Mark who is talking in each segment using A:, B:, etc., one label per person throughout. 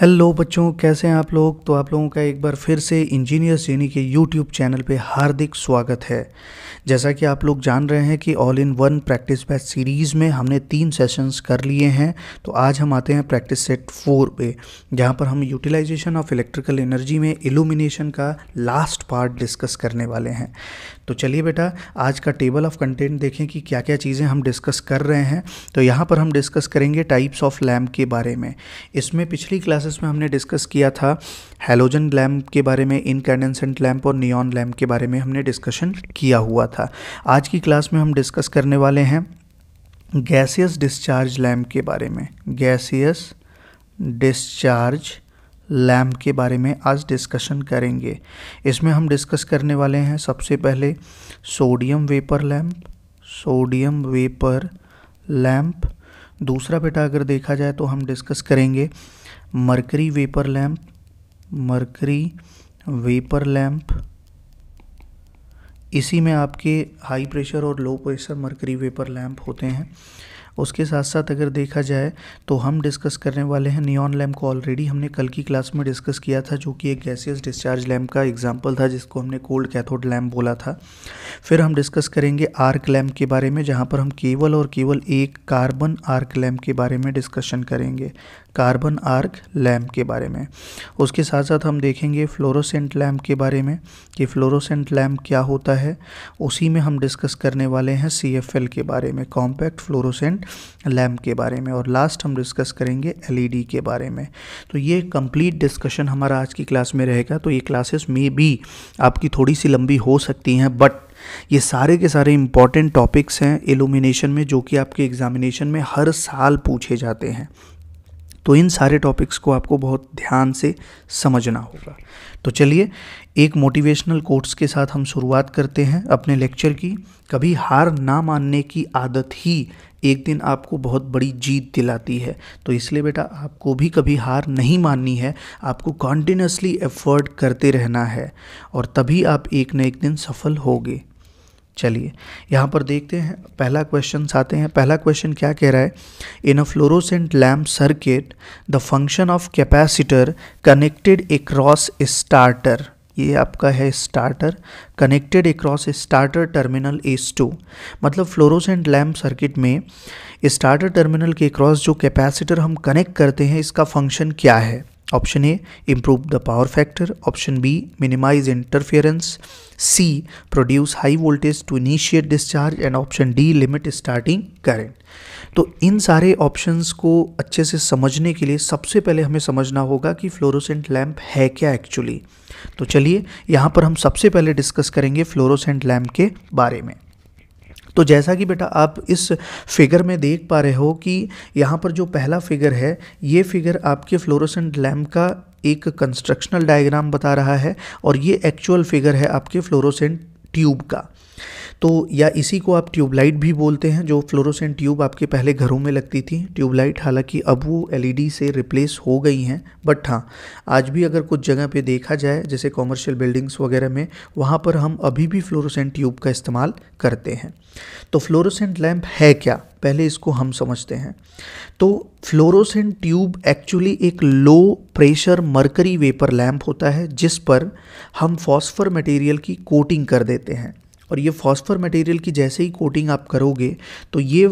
A: hello बच्चों कैसे हैं आप लोग तो आप लोगों का एक बार फिर से इंजीनियर्स जेनी के यूट्यूब चैनल पे हार्दिक स्वागत है जैसा कि आप लोग जान रहे हैं कि all in one practice batch series में हमने तीन सेशंस कर लिए हैं तो आज हम आते हैं प्रैक्टिस सेट फोर पे जहाँ पर हम यूटिलाइजेशन ऑफ इलेक्ट्रिकल एनर्जी में इल्यूमिनेशन का लास्ट पार्ट डिस्कस करने वाले हैं तो चलिए बेटा आज का टेबल ऑफ कंटेंट देखें कि क्या क्या चीज़ें हम डिस्कस कर रहे हैं तो यहाँ पर हम डिस्कस करेंगे टाइप्स ऑफ लैम्प के बारे में इसमें पिछली क्लास क्लासेस में हमने डिस्कस किया था हेलोजन लैम्प के बारे में इनकैंडेसेंट लैम्प और नियॉन लैम्प के बारे में हमने डिस्कशन किया हुआ था आज की क्लास में हम डिस्कस करने वाले हैं गैसियस डिस्चार्ज लैम्प के बारे में गैसियस डिस्चार्ज लैम्प के बारे में आज डिस्कशन करेंगे इसमें हम डिस्कस करने वाले हैं सबसे पहले sodium vapour lamp sodium vapour lamp दूसरा बेटा अगर देखा जाए तो हम डिस्कस करेंगे mercury vapour lamp mercury vapour lamp इसी में आपके हाई प्रेशर और low pressure mercury vapour lamp होते हैं उसके साथ साथ अगर देखा जाए तो हम डिस्कस करने वाले हैं नियॉन लैम्प को ऑलरेडी हमने कल की क्लास में डिस्कस किया था जो कि एक गैसियस डिस्चार्ज लैम्प का एग्जांपल था जिसको हमने कोल्ड कैथोड लैम्प बोला था फिर हम डिस्कस करेंगे आर्क लैम्प के बारे में जहाँ पर हम केवल और केवल एक कार्बन आर्क लैम्प के बारे में डिस्कशन करेंगे कार्बन आर्क लैम्प के बारे में उसके साथ साथ हम देखेंगे फ्लोरोसेंट लैम्प के बारे में कि फ्लोरोसेंट लैम्प क्या होता है उसी में हम डिस्कस करने वाले हैं सी के बारे में कॉम्पैक्ट फ्लोरोसेंट लैम्प के बारे में और लास्ट हम डिस्कस करेंगे एल e के बारे में तो ये कम्प्लीट डिस्कशन हमारा आज की क्लास में रहेगा तो ये क्लासेस मे भी आपकी थोड़ी सी लंबी हो सकती हैं बट ये सारे के सारे इंपॉर्टेंट टॉपिक्स हैं इल्यूमिनेशन में जो कि आपके एग्जामिनेशन में हर साल पूछे जाते हैं तो इन सारे टॉपिक्स को आपको बहुत ध्यान से समझना होगा तो चलिए एक मोटिवेशनल कोर्ट्स के साथ हम शुरुआत करते हैं अपने लेक्चर की कभी हार ना मानने की आदत ही एक दिन आपको बहुत बड़ी जीत दिलाती है तो इसलिए बेटा आपको भी कभी हार नहीं माननी है आपको कॉन्टिन्यूसली एफर्ट करते रहना है और तभी आप एक न एक दिन सफल होगे चलिए यहाँ पर देखते हैं पहला क्वेश्चन आते हैं पहला क्वेश्चन क्या कह रहा है in a fluorescent lamp circuit the function of capacitor connected across starter ये आपका है starter connected across starter terminals to मतलब फ्लोरोसेंट लैम्प सर्किट में स्टार्टर टर्मिनल के क्रॉस जो कैपेसिटर हम कनेक्ट करते हैं इसका फंक्शन क्या है option A improve the power factor option B minimize interference C produce high voltage to initiate discharge and option D limit starting current तो इन सारे ऑप्शंस को अच्छे से समझने के लिए सबसे पहले हमें समझना होगा कि फ्लोरोसेंट लैम्प है क्या एक्चुअली तो चलिए यहाँ पर हम सबसे पहले डिस्कस करेंगे फ्लोरोसेंट लैम्प के बारे में तो जैसा कि बेटा आप इस फिगर में देख पा रहे हो कि यहाँ पर जो पहला फिगर है ये फिगर आपके फ्लोरोसेंट लैम्प का एक कंस्ट्रक्शनल डायग्राम बता रहा है और ये एक्चुअल फिगर है आपके फ्लोरोसेंट ट्यूब का तो या इसी को आप ट्यूबलाइट भी बोलते हैं जो फ्लोरोसेंट ट्यूब आपके पहले घरों में लगती थी ट्यूबलाइट हालांकि अब वो एलईडी से रिप्लेस हो गई हैं बट हाँ आज भी अगर कुछ जगह पे देखा जाए जैसे कॉमर्शियल बिल्डिंग्स वगैरह में वहाँ पर हम अभी भी फ्लोरोसेंट ट्यूब का इस्तेमाल करते हैं तो फ्लोरोसेंट लैम्प है क्या पहले इसको हम समझते हैं तो फ्लोरोसेंट ट्यूब एक्चुअली एक low pressure mercury vapour lamp होता है जिस पर हम फॉस्फर मटेरियल की कोटिंग कर देते हैं और ये फॉस्फर मटेरियल की जैसे ही कोटिंग आप करोगे तो ये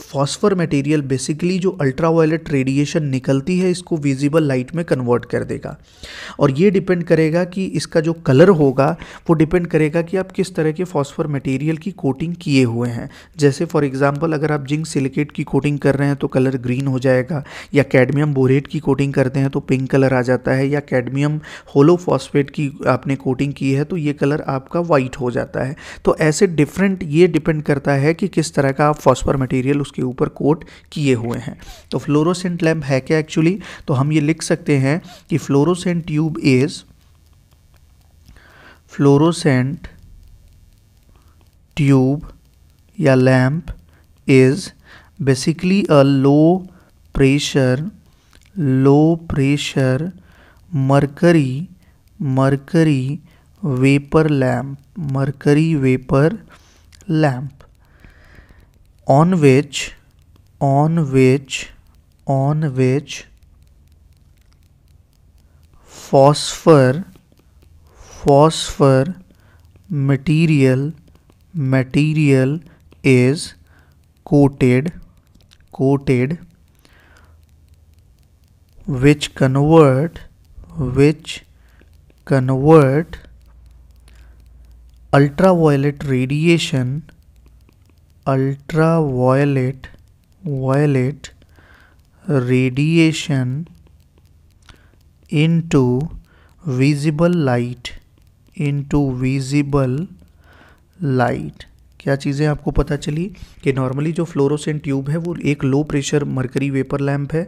A: फॉस्फर मटेरियल बेसिकली जो अल्ट्रा वायलेट रेडिएशन निकलती है इसको विजिबल लाइट में कन्वर्ट कर देगा और ये डिपेंड करेगा कि इसका जो कलर होगा वो डिपेंड करेगा कि आप किस तरह के फॉस्फर मटेरियल की कोटिंग किए हुए हैं जैसे फॉर एग्जांपल अगर आप जिंक सिलिकेट की कोटिंग कर रहे हैं तो कलर ग्रीन हो जाएगा या कैडमियम बोरेट की कोटिंग करते हैं तो पिंक कलर आ जाता है या कैडमियम होलो फॉस्फेट की आपने कोटिंग की है तो ये कलर आपका वाइट हो जाता है तो ऐसे डिफरेंट ये डिपेंड करता है कि किस तरह का आप फॉस्फर मटेरियल उसके ऊपर कोट किए हुए हैं तो फ्लोरोसेंट लैम्प है क्या एक्चुअली तो हम ये लिख सकते हैं कि fluorescent tube is fluorescent tube या lamp is basically a low pressure low pressure mercury mercury vapour lamp mercury vapour lamp on which on which on which phosphor phosphor material material is coated coated which convert which convert ultraviolet radiation ultraviolet violet radiation into visible light into visible light क्या चीज़ें आपको पता चली कि normally जो fluorescent tube है वो एक low pressure mercury vapour lamp है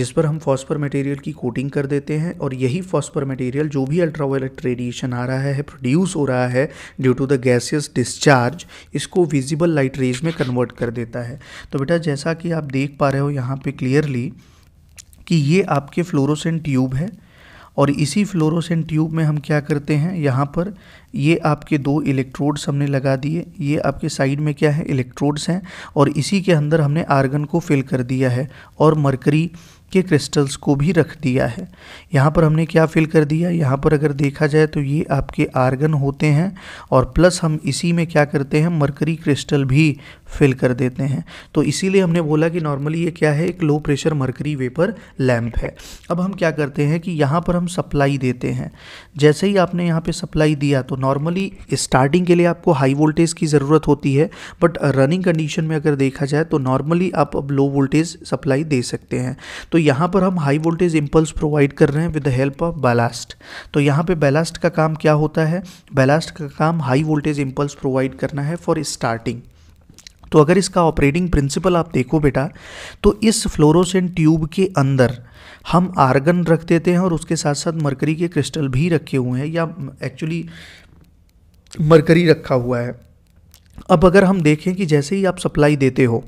A: जिस पर हम फॉस्फर मटेरियल की कोटिंग कर देते हैं और यही फॉस्फर मटेरियल जो भी अल्ट्रावायलेट रेडिएशन आ रहा है प्रोड्यूस हो रहा है due to the gaseous discharge इसको विजिबल लाइट रेज में कन्वर्ट कर देता है तो बेटा जैसा कि आप देख पा रहे हो यहाँ पर क्लियरली कि ये आपके फ्लोरोसेंट ट्यूब है और इसी फ्लोरोसेंट ट्यूब में हम क्या करते हैं यहाँ पर ये आपके दो इलेक्ट्रोड्स हमने लगा दिए ये आपके साइड में क्या है इलेक्ट्रोड्स हैं और इसी के अंदर हमने आर्गन को फिल कर दिया है और मरकरी के क्रिस्टल्स को भी रख दिया है यहाँ पर हमने क्या फिल कर दिया यहाँ पर अगर देखा जाए तो ये आपके आर्गन होते हैं और प्लस हम इसी में क्या करते हैं मरकरी क्रिस्टल भी फिल कर देते हैं तो इसीलिए हमने बोला कि नॉर्मली ये क्या है एक low pressure mercury vapour lamp है अब हम क्या करते हैं कि यहाँ पर हम सप्लाई देते हैं जैसे ही आपने यहाँ पे सप्लाई दिया तो नॉर्मली स्टार्टिंग के लिए आपको हाई वोल्टेज की ज़रूरत होती है बट रनिंग कंडीशन में अगर देखा जाए तो नॉर्मली आप अब लो वोल्टेज सप्लाई दे सकते हैं तो यहाँ पर हम हाई वोल्टेज इम्पल्स प्रोवाइड कर रहे हैं with the help of ballast तो यहाँ पर बैलास्ट का काम क्या होता है बैलास्ट का काम हाई वोल्टेज इम्पल्स प्रोवाइड करना है फॉर स्टार्टिंग तो अगर इसका ऑपरेटिंग प्रिंसिपल आप देखो बेटा तो इस फ्लोरोसेंट ट्यूब के अंदर हम आर्गन रख देते हैं और उसके साथ साथ मरकरी के क्रिस्टल भी रखे हुए हैं या एक्चुअली मरकरी रखा हुआ है अब अगर हम देखें कि जैसे ही आप सप्लाई देते हो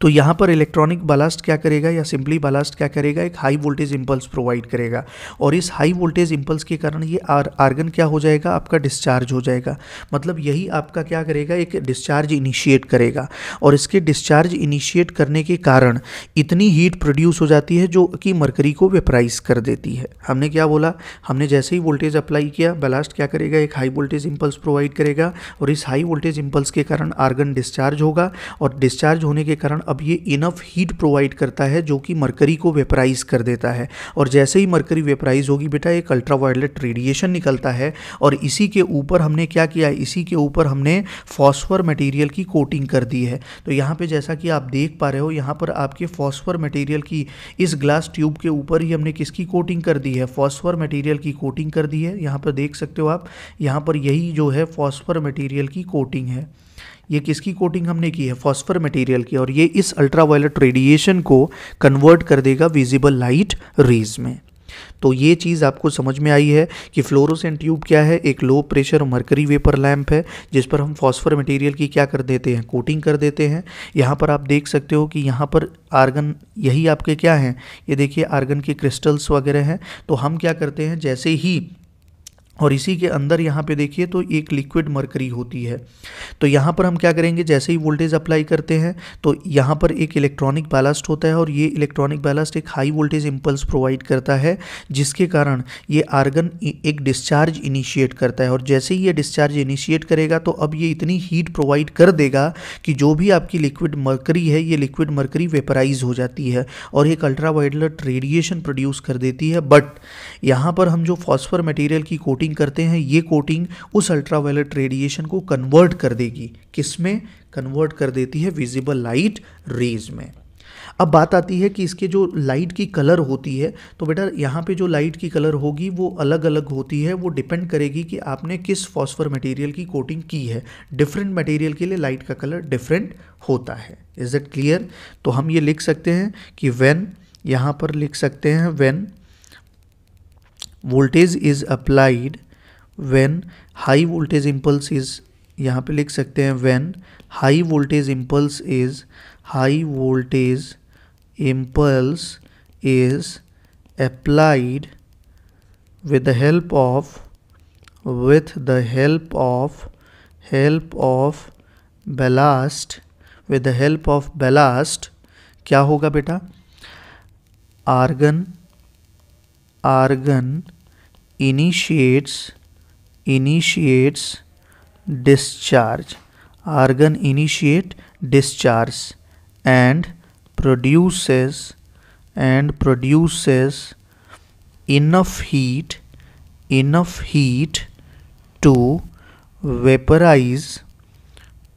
A: तो यहाँ पर इलेक्ट्रॉनिक बलास्ट क्या करेगा या सिंपली बलास्ट क्या करेगा एक हाई वोल्टेज इंपल्स प्रोवाइड करेगा और इस हाई वोल्टेज इंपल्स के कारण ये आर, आर्गन क्या हो जाएगा आपका डिस्चार्ज हो जाएगा मतलब यही आपका क्या करेगा एक डिस्चार्ज इनिशिएट करेगा और इसके डिस्चार्ज इनिशिएट करने के कारण इतनी हीट प्रोड्यूस हो जाती है जो कि मरकरी को वेपराइज कर देती है हमने क्या बोला हमने जैसे ही वोल्टेज अप्लाई किया बलास्ट क्या करेगा एक हाई वोल्टेज इंपल्स प्रोवाइड करेगा और इस हाई वोल्टेज इंपल्स के कारण आर्गन डिस्चार्ज होगा और डिस्चार्ज होने के कारण अब ये इनफ हीट प्रोवाइड करता है जो कि मरकरी को वेपराइज कर देता है और जैसे ही मरकरी वेपराइज होगी बेटा एक अल्ट्रा वायलेट रेडिएशन निकलता है और इसी के ऊपर हमने क्या किया इसी के ऊपर हमने फॉस्फर मटेरियल की कोटिंग कर दी है तो यहाँ पर जैसा कि आप देख पा रहे हो यहाँ पर आपके फॉस्फर मटेरियल की इस ग्लास ट्यूब के ऊपर ही हमने किसकी कोटिंग कर दी है फॉस्फर मटेरियल की कोटिंग कर दी है यहाँ पर देख सकते हो आप यहाँ पर यही जो है फॉस्फर मटेरियल की कोटिंग है ये किसकी कोटिंग हमने की है फॉस्फर मटेरियल की और ये इस अल्ट्रावायलेट रेडिएशन को कन्वर्ट कर देगा विजिबल लाइट रेज में तो ये चीज़ आपको समझ में आई है कि फ्लोरोसेंट ट्यूब क्या है एक low pressure mercury vapour lamp है जिस पर हम फॉस्फर मटेरियल की क्या कर देते हैं कोटिंग कर देते हैं यहाँ पर आप देख सकते हो कि यहाँ पर आर्गन यही आपके क्या हैं ये देखिए आर्गन के क्रिस्टल्स वगैरह हैं तो हम क्या करते हैं जैसे ही और इसी के अंदर यहाँ पे देखिए तो एक लिक्विड मरकरी होती है तो यहाँ पर हम क्या करेंगे जैसे ही वोल्टेज अप्लाई करते हैं तो यहाँ पर एक इलेक्ट्रॉनिक बैलास्ट होता है और ये इलेक्ट्रॉनिक बैलास्ट एक हाई वोल्टेज इम्पल्स प्रोवाइड करता है जिसके कारण ये आर्गन एक डिस्चार्ज इनिशिएट करता है और जैसे ही ये डिस्चार्ज इनिशिएट करेगा तो अब ये इतनी हीट प्रोवाइड कर देगा कि जो भी आपकी लिक्विड मरकरी है ये लिक्विड मरकरी वेपराइज हो जाती है और एक अल्ट्रावाइलेट रेडिएशन प्रोड्यूस कर देती है बट यहाँ पर हम जो फॉस्फर मटेरियल की कोटिंग कोटिंग करते हैं ये कोटिंग उस अल्ट्रावायलेट रेडिएशन को कन्वर्ट कर देगी किस में कन्वर्ट कर देती है विजिबल लाइट रेज में अब बात आती है कि इसके जो लाइट की कलर होती है तो बेटा यहाँ पे जो लाइट की कलर होगी वो अलग अलग होती है वो डिपेंड करेगी कि आपने किस फॉस्फर मटेरियल की कोटिंग की है डिफरेंट मटेरियल के लिए लाइट का कलर डिफरेंट होता है इज़ इट क्लियर तो हम ये लिख सकते हैं कि वेन यहाँ पर लिख सकते हैं when voltage is applied when high voltage impulse is यहाँ पर लिख सकते हैं when high voltage impulse is high voltage impulse is applied with the help of with the help of help of ballast with the help of ballast क्या होगा बेटा argon argon initiates initiates discharge argon initiate discharge and produces and produces enough heat enough heat to vaporize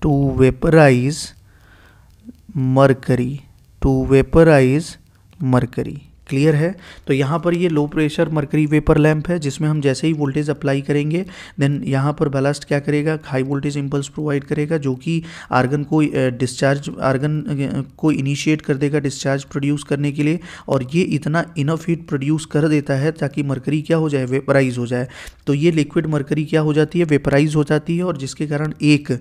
A: to vaporize mercury to vaporize mercury clear है तो यहाँ पर ये low pressure mercury vapour lamp है जिसमें हम जैसे ही वोल्टेज अप्लाई करेंगे देन यहाँ पर बैलास्ट क्या करेगा हाई वोल्टेज इम्पल्स प्रोवाइड करेगा जो कि आर्गन को डिस्चार्ज आर्गन को इनिशिएट कर देगा डिस्चार्ज प्रोड्यूस करने के लिए और ये इतना इनफ हीट प्रोड्यूस कर देता है ताकि मरकरी क्या हो जाए वेपराइज हो जाए तो ये लिक्विड मरकरी क्या हो जाती है वेपराइज हो जाती है और जिसके कारण एक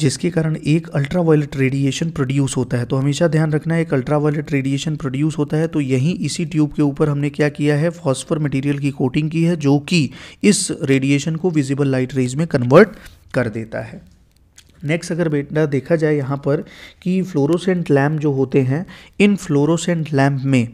A: जिसके कारण एक अल्ट्रावायलेट रेडिएशन प्रोड्यूस होता है तो हमेशा ध्यान रखना है एक अल्ट्रावायलेट रेडिएशन प्रोड्यूस होता है तो यहीं इसी ट्यूब के ऊपर हमने क्या किया है फॉस्फर मटेरियल की कोटिंग की है जो कि इस रेडिएशन को विजिबल लाइट रेज में कन्वर्ट कर देता है नेक्स्ट अगर बेटा देखा जाए यहाँ पर कि फ्लोरोसेंट लैम्प जो होते हैं इन फ्लोरोसेंट लैम्प में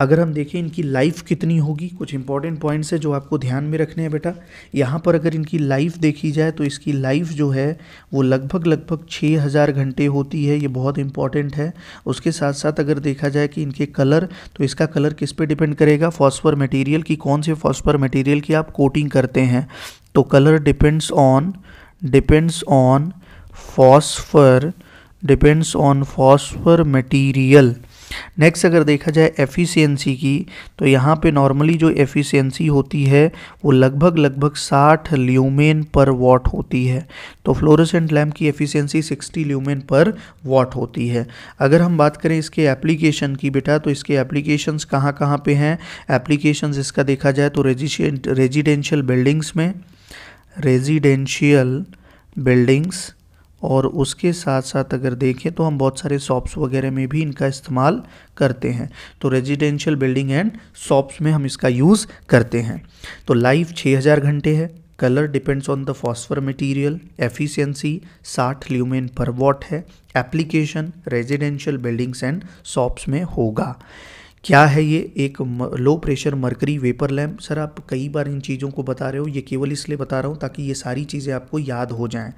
A: अगर हम देखें इनकी लाइफ कितनी होगी कुछ इंपॉर्टेंट पॉइंट्स है जो आपको ध्यान में रखने हैं बेटा यहाँ पर अगर इनकी लाइफ देखी जाए तो इसकी लाइफ जो है वो लगभग लगभग छः हज़ार घंटे होती है ये बहुत इंपॉर्टेंट है उसके साथ साथ अगर देखा जाए कि इनके कलर तो इसका कलर किस पर डिपेंड करेगा फॉस्फर मटीरियल की कौन से फॉस्फर मटीरियल की आप कोटिंग करते हैं तो colour depends on depends on phosphor depends on phosphor material next अगर देखा जाए एफिशिएंसी की तो यहाँ पे नॉर्मली जो एफिशिएंसी होती है वो लगभग लगभग 60 ल्यूमेन पर वॉट होती है तो फ्लोरोसेंट लैम्प की एफिशिएंसी 60 ल्यूमेन पर वॉट होती है अगर हम बात करें इसके एप्लीकेशन की बेटा तो इसके एप्लीकेशंस कहाँ कहाँ पे हैं एप्लीकेशंस इसका देखा जाए तो रेजिडेंशियल बिल्डिंग्स में रेजिडेंशियल बिल्डिंग्स और उसके साथ साथ अगर देखें तो हम बहुत सारे शॉप्स वगैरह में भी इनका इस्तेमाल करते हैं तो रेजिडेंशियल बिल्डिंग एंड शॉप्स में हम इसका यूज़ करते हैं तो लाइफ 6000 घंटे है colour depends on the phosphor material efficiency 60 lumen per watt है application residential buildings and shops में होगा क्या है ये एक low pressure mercury vapour lamp sir आप कई बार इन चीज़ों को बता रहे हो ये केवल इसलिए बता रहा हूँ ताकि ये सारी चीज़ें आपको याद हो जाएं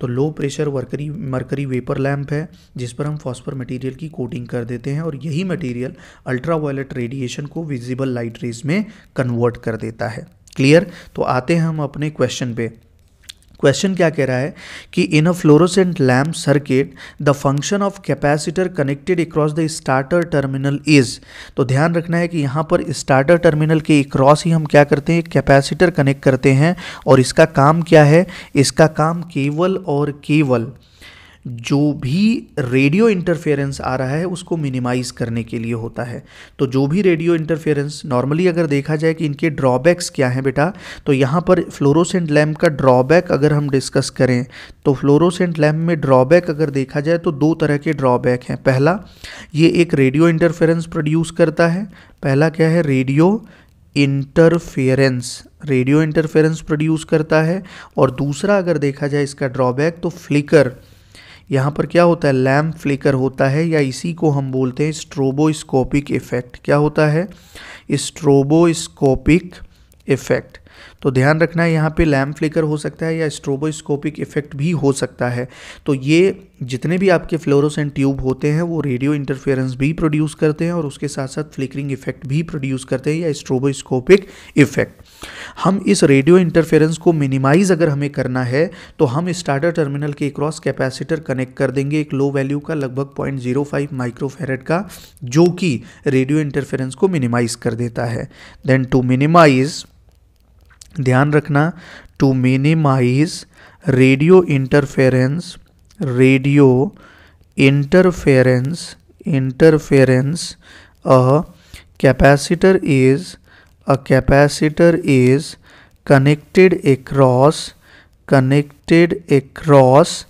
A: तो low pressure mercury mercury vapour lamp है जिस पर हम फॉस्फर मटेरियल की कोटिंग कर देते हैं और यही मटेरियल अल्ट्रा वायलेट रेडिएशन को विजिबल लाइट रेज में कन्वर्ट कर देता है क्लियर तो आते हैं हम अपने क्वेश्चन पे क्वेश्चन क्या कह रहा है कि in a fluorescent lamp circuit the function of capacitor connected across the starter terminal is तो ध्यान रखना है कि यहाँ पर स्टार्टर टर्मिनल के अक्रॉस ही हम क्या करते हैं कैपेसिटर कनेक्ट करते हैं और इसका काम क्या है इसका काम केवल और केवल जो भी रेडियो इंटरफेरेंस आ रहा है उसको मिनिमाइज़ करने के लिए होता है तो जो भी रेडियो इंटरफेरेंस नॉर्मली अगर देखा जाए कि इनके ड्रॉबैक्स क्या हैं बेटा तो यहाँ पर फ्लोरोसेंट लैम्प का ड्रॉबैक अगर हम डिस्कस करें तो फ्लोरोसेंट लैम्प में ड्रॉबैक अगर देखा जाए तो दो तरह के ड्रॉबैक हैं पहला ये एक रेडियो इंटरफेरेंस प्रोड्यूस करता है पहला क्या है radio interference radio interference produce करता है और दूसरा अगर देखा जाए इसका ड्रॉबैक तो फ्लिकर यहाँ पर क्या होता है लैम्प फ्लिकर होता है या इसी को हम बोलते हैं स्ट्रोबोस्कोपिक इफेक्ट क्या होता है स्ट्रोबोस्कोपिक इफेक्ट तो ध्यान रखना है यहाँ पे लैम्प फ्लिकर हो सकता है या स्ट्रोबोस्कोपिक इफेक्ट भी हो सकता है तो ये जितने भी आपके फ्लोरोसेंट ट्यूब होते हैं वो रेडियो इंटरफेरेंस भी प्रोड्यूस करते हैं और उसके साथ साथ फ्लिकरिंग इफेक्ट भी प्रोड्यूस करते हैं या स्ट्रोबोस्कोपिक इफेक्ट हम इस रेडियो इंटरफेरेंस को मिनिमाइज अगर हमें करना है तो हम स्टार्टर टर्मिनल के क्रॉस कैपेसिटर कनेक्ट कर देंगे एक लो वैल्यू का लगभग पॉइंट जीरो फाइव माइक्रोफेरेट का जो कि रेडियो इंटरफेरेंस को मिनिमाइज कर देता है देन टू मिनिमाइज ध्यान रखना to minimize radio interference radio interference interference a capacitor is a capacitor is connected across connected across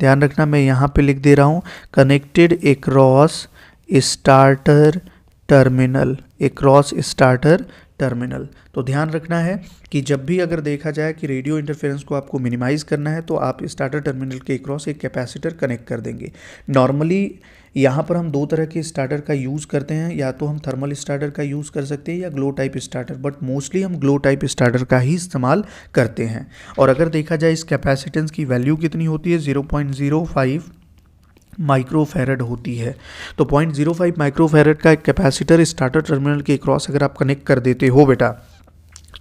A: ध्यान रखना मैं यहाँ पे लिख दे रहा हूँ connected across starter terminal across starter terminal तो ध्यान रखना है कि जब भी अगर देखा जाए कि रेडियो इंटरफेरेंस को आपको मिनिमाइज़ करना है तो आप स्टार्टर टर्मिनल के क्रॉस एक कैपेसिटर कनेक्ट कर देंगे नॉर्मली यहाँ पर हम दो तरह के स्टार्टर का यूज़ करते हैं या तो हम थर्मल स्टार्टर का यूज़ कर सकते हैं या glow type starter but mostly हम ग्लो टाइप स्टार्टर का ही इस्तेमाल करते हैं और अगर देखा जाए इस कैपेसिटेंस की वैल्यू कितनी होती है zero point zero five microfarad होती है तो पॉइंट जीरो फाइव माइक्रोफेरड का एक कैपेसिटर स्टार्टर टर्मिनल के क्रॉस अगर आप कनेक्ट कर देते हो बेटा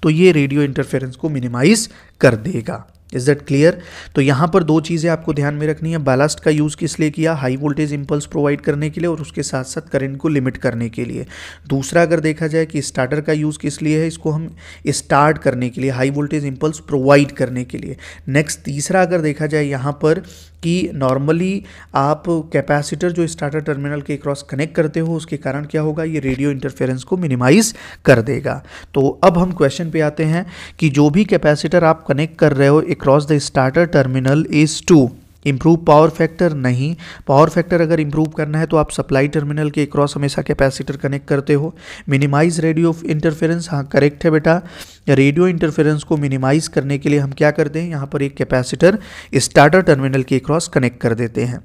A: तो ये रेडियो इंटरफेरेंस को मिनिमाइज़ कर देगा इज़ दैट क्लियर तो यहाँ पर दो चीज़ें आपको ध्यान में रखनी है बैलास्ट का यूज़ किस लिए किया हाई वोल्टेज इंपल्स प्रोवाइड करने के लिए और उसके साथ साथ करंट को लिमिट करने के लिए दूसरा अगर देखा जाए कि स्टार्टर का यूज़ किस लिए है इसको हम स्टार्ट करने के लिए हाई वोल्टेज इम्पल्स प्रोवाइड करने के लिए नेक्स्ट तीसरा अगर देखा जाए यहाँ पर कि नॉर्मली आप कैपेसिटर जो स्टार्टर टर्मिनल के क्रॉस कनेक्ट करते हो उसके कारण क्या होगा ये रेडियो इंटरफेरेंस को मिनिमाइज कर देगा तो अब हम क्वेश्चन पे आते हैं कि जो भी कैपेसिटर आप कनेक्ट कर रहे हो across the starter terminal is to improve power factor नहीं पावर फैक्टर अगर इम्प्रूव करना है तो आप सप्लाई टर्मिनल के क्रॉस हमेशा कैपेसिटर कनेक्ट करते हो मिनिमाइज रेडियो इंटरफेरेंस हाँ करेक्ट है बेटा रेडियो इंटरफेरेंस को मिनिमाइज करने के लिए हम क्या करते हैं यहाँ पर एक कैपेसिटर स्टार्टर टर्मिनल के क्रॉस कनेक्ट कर देते हैं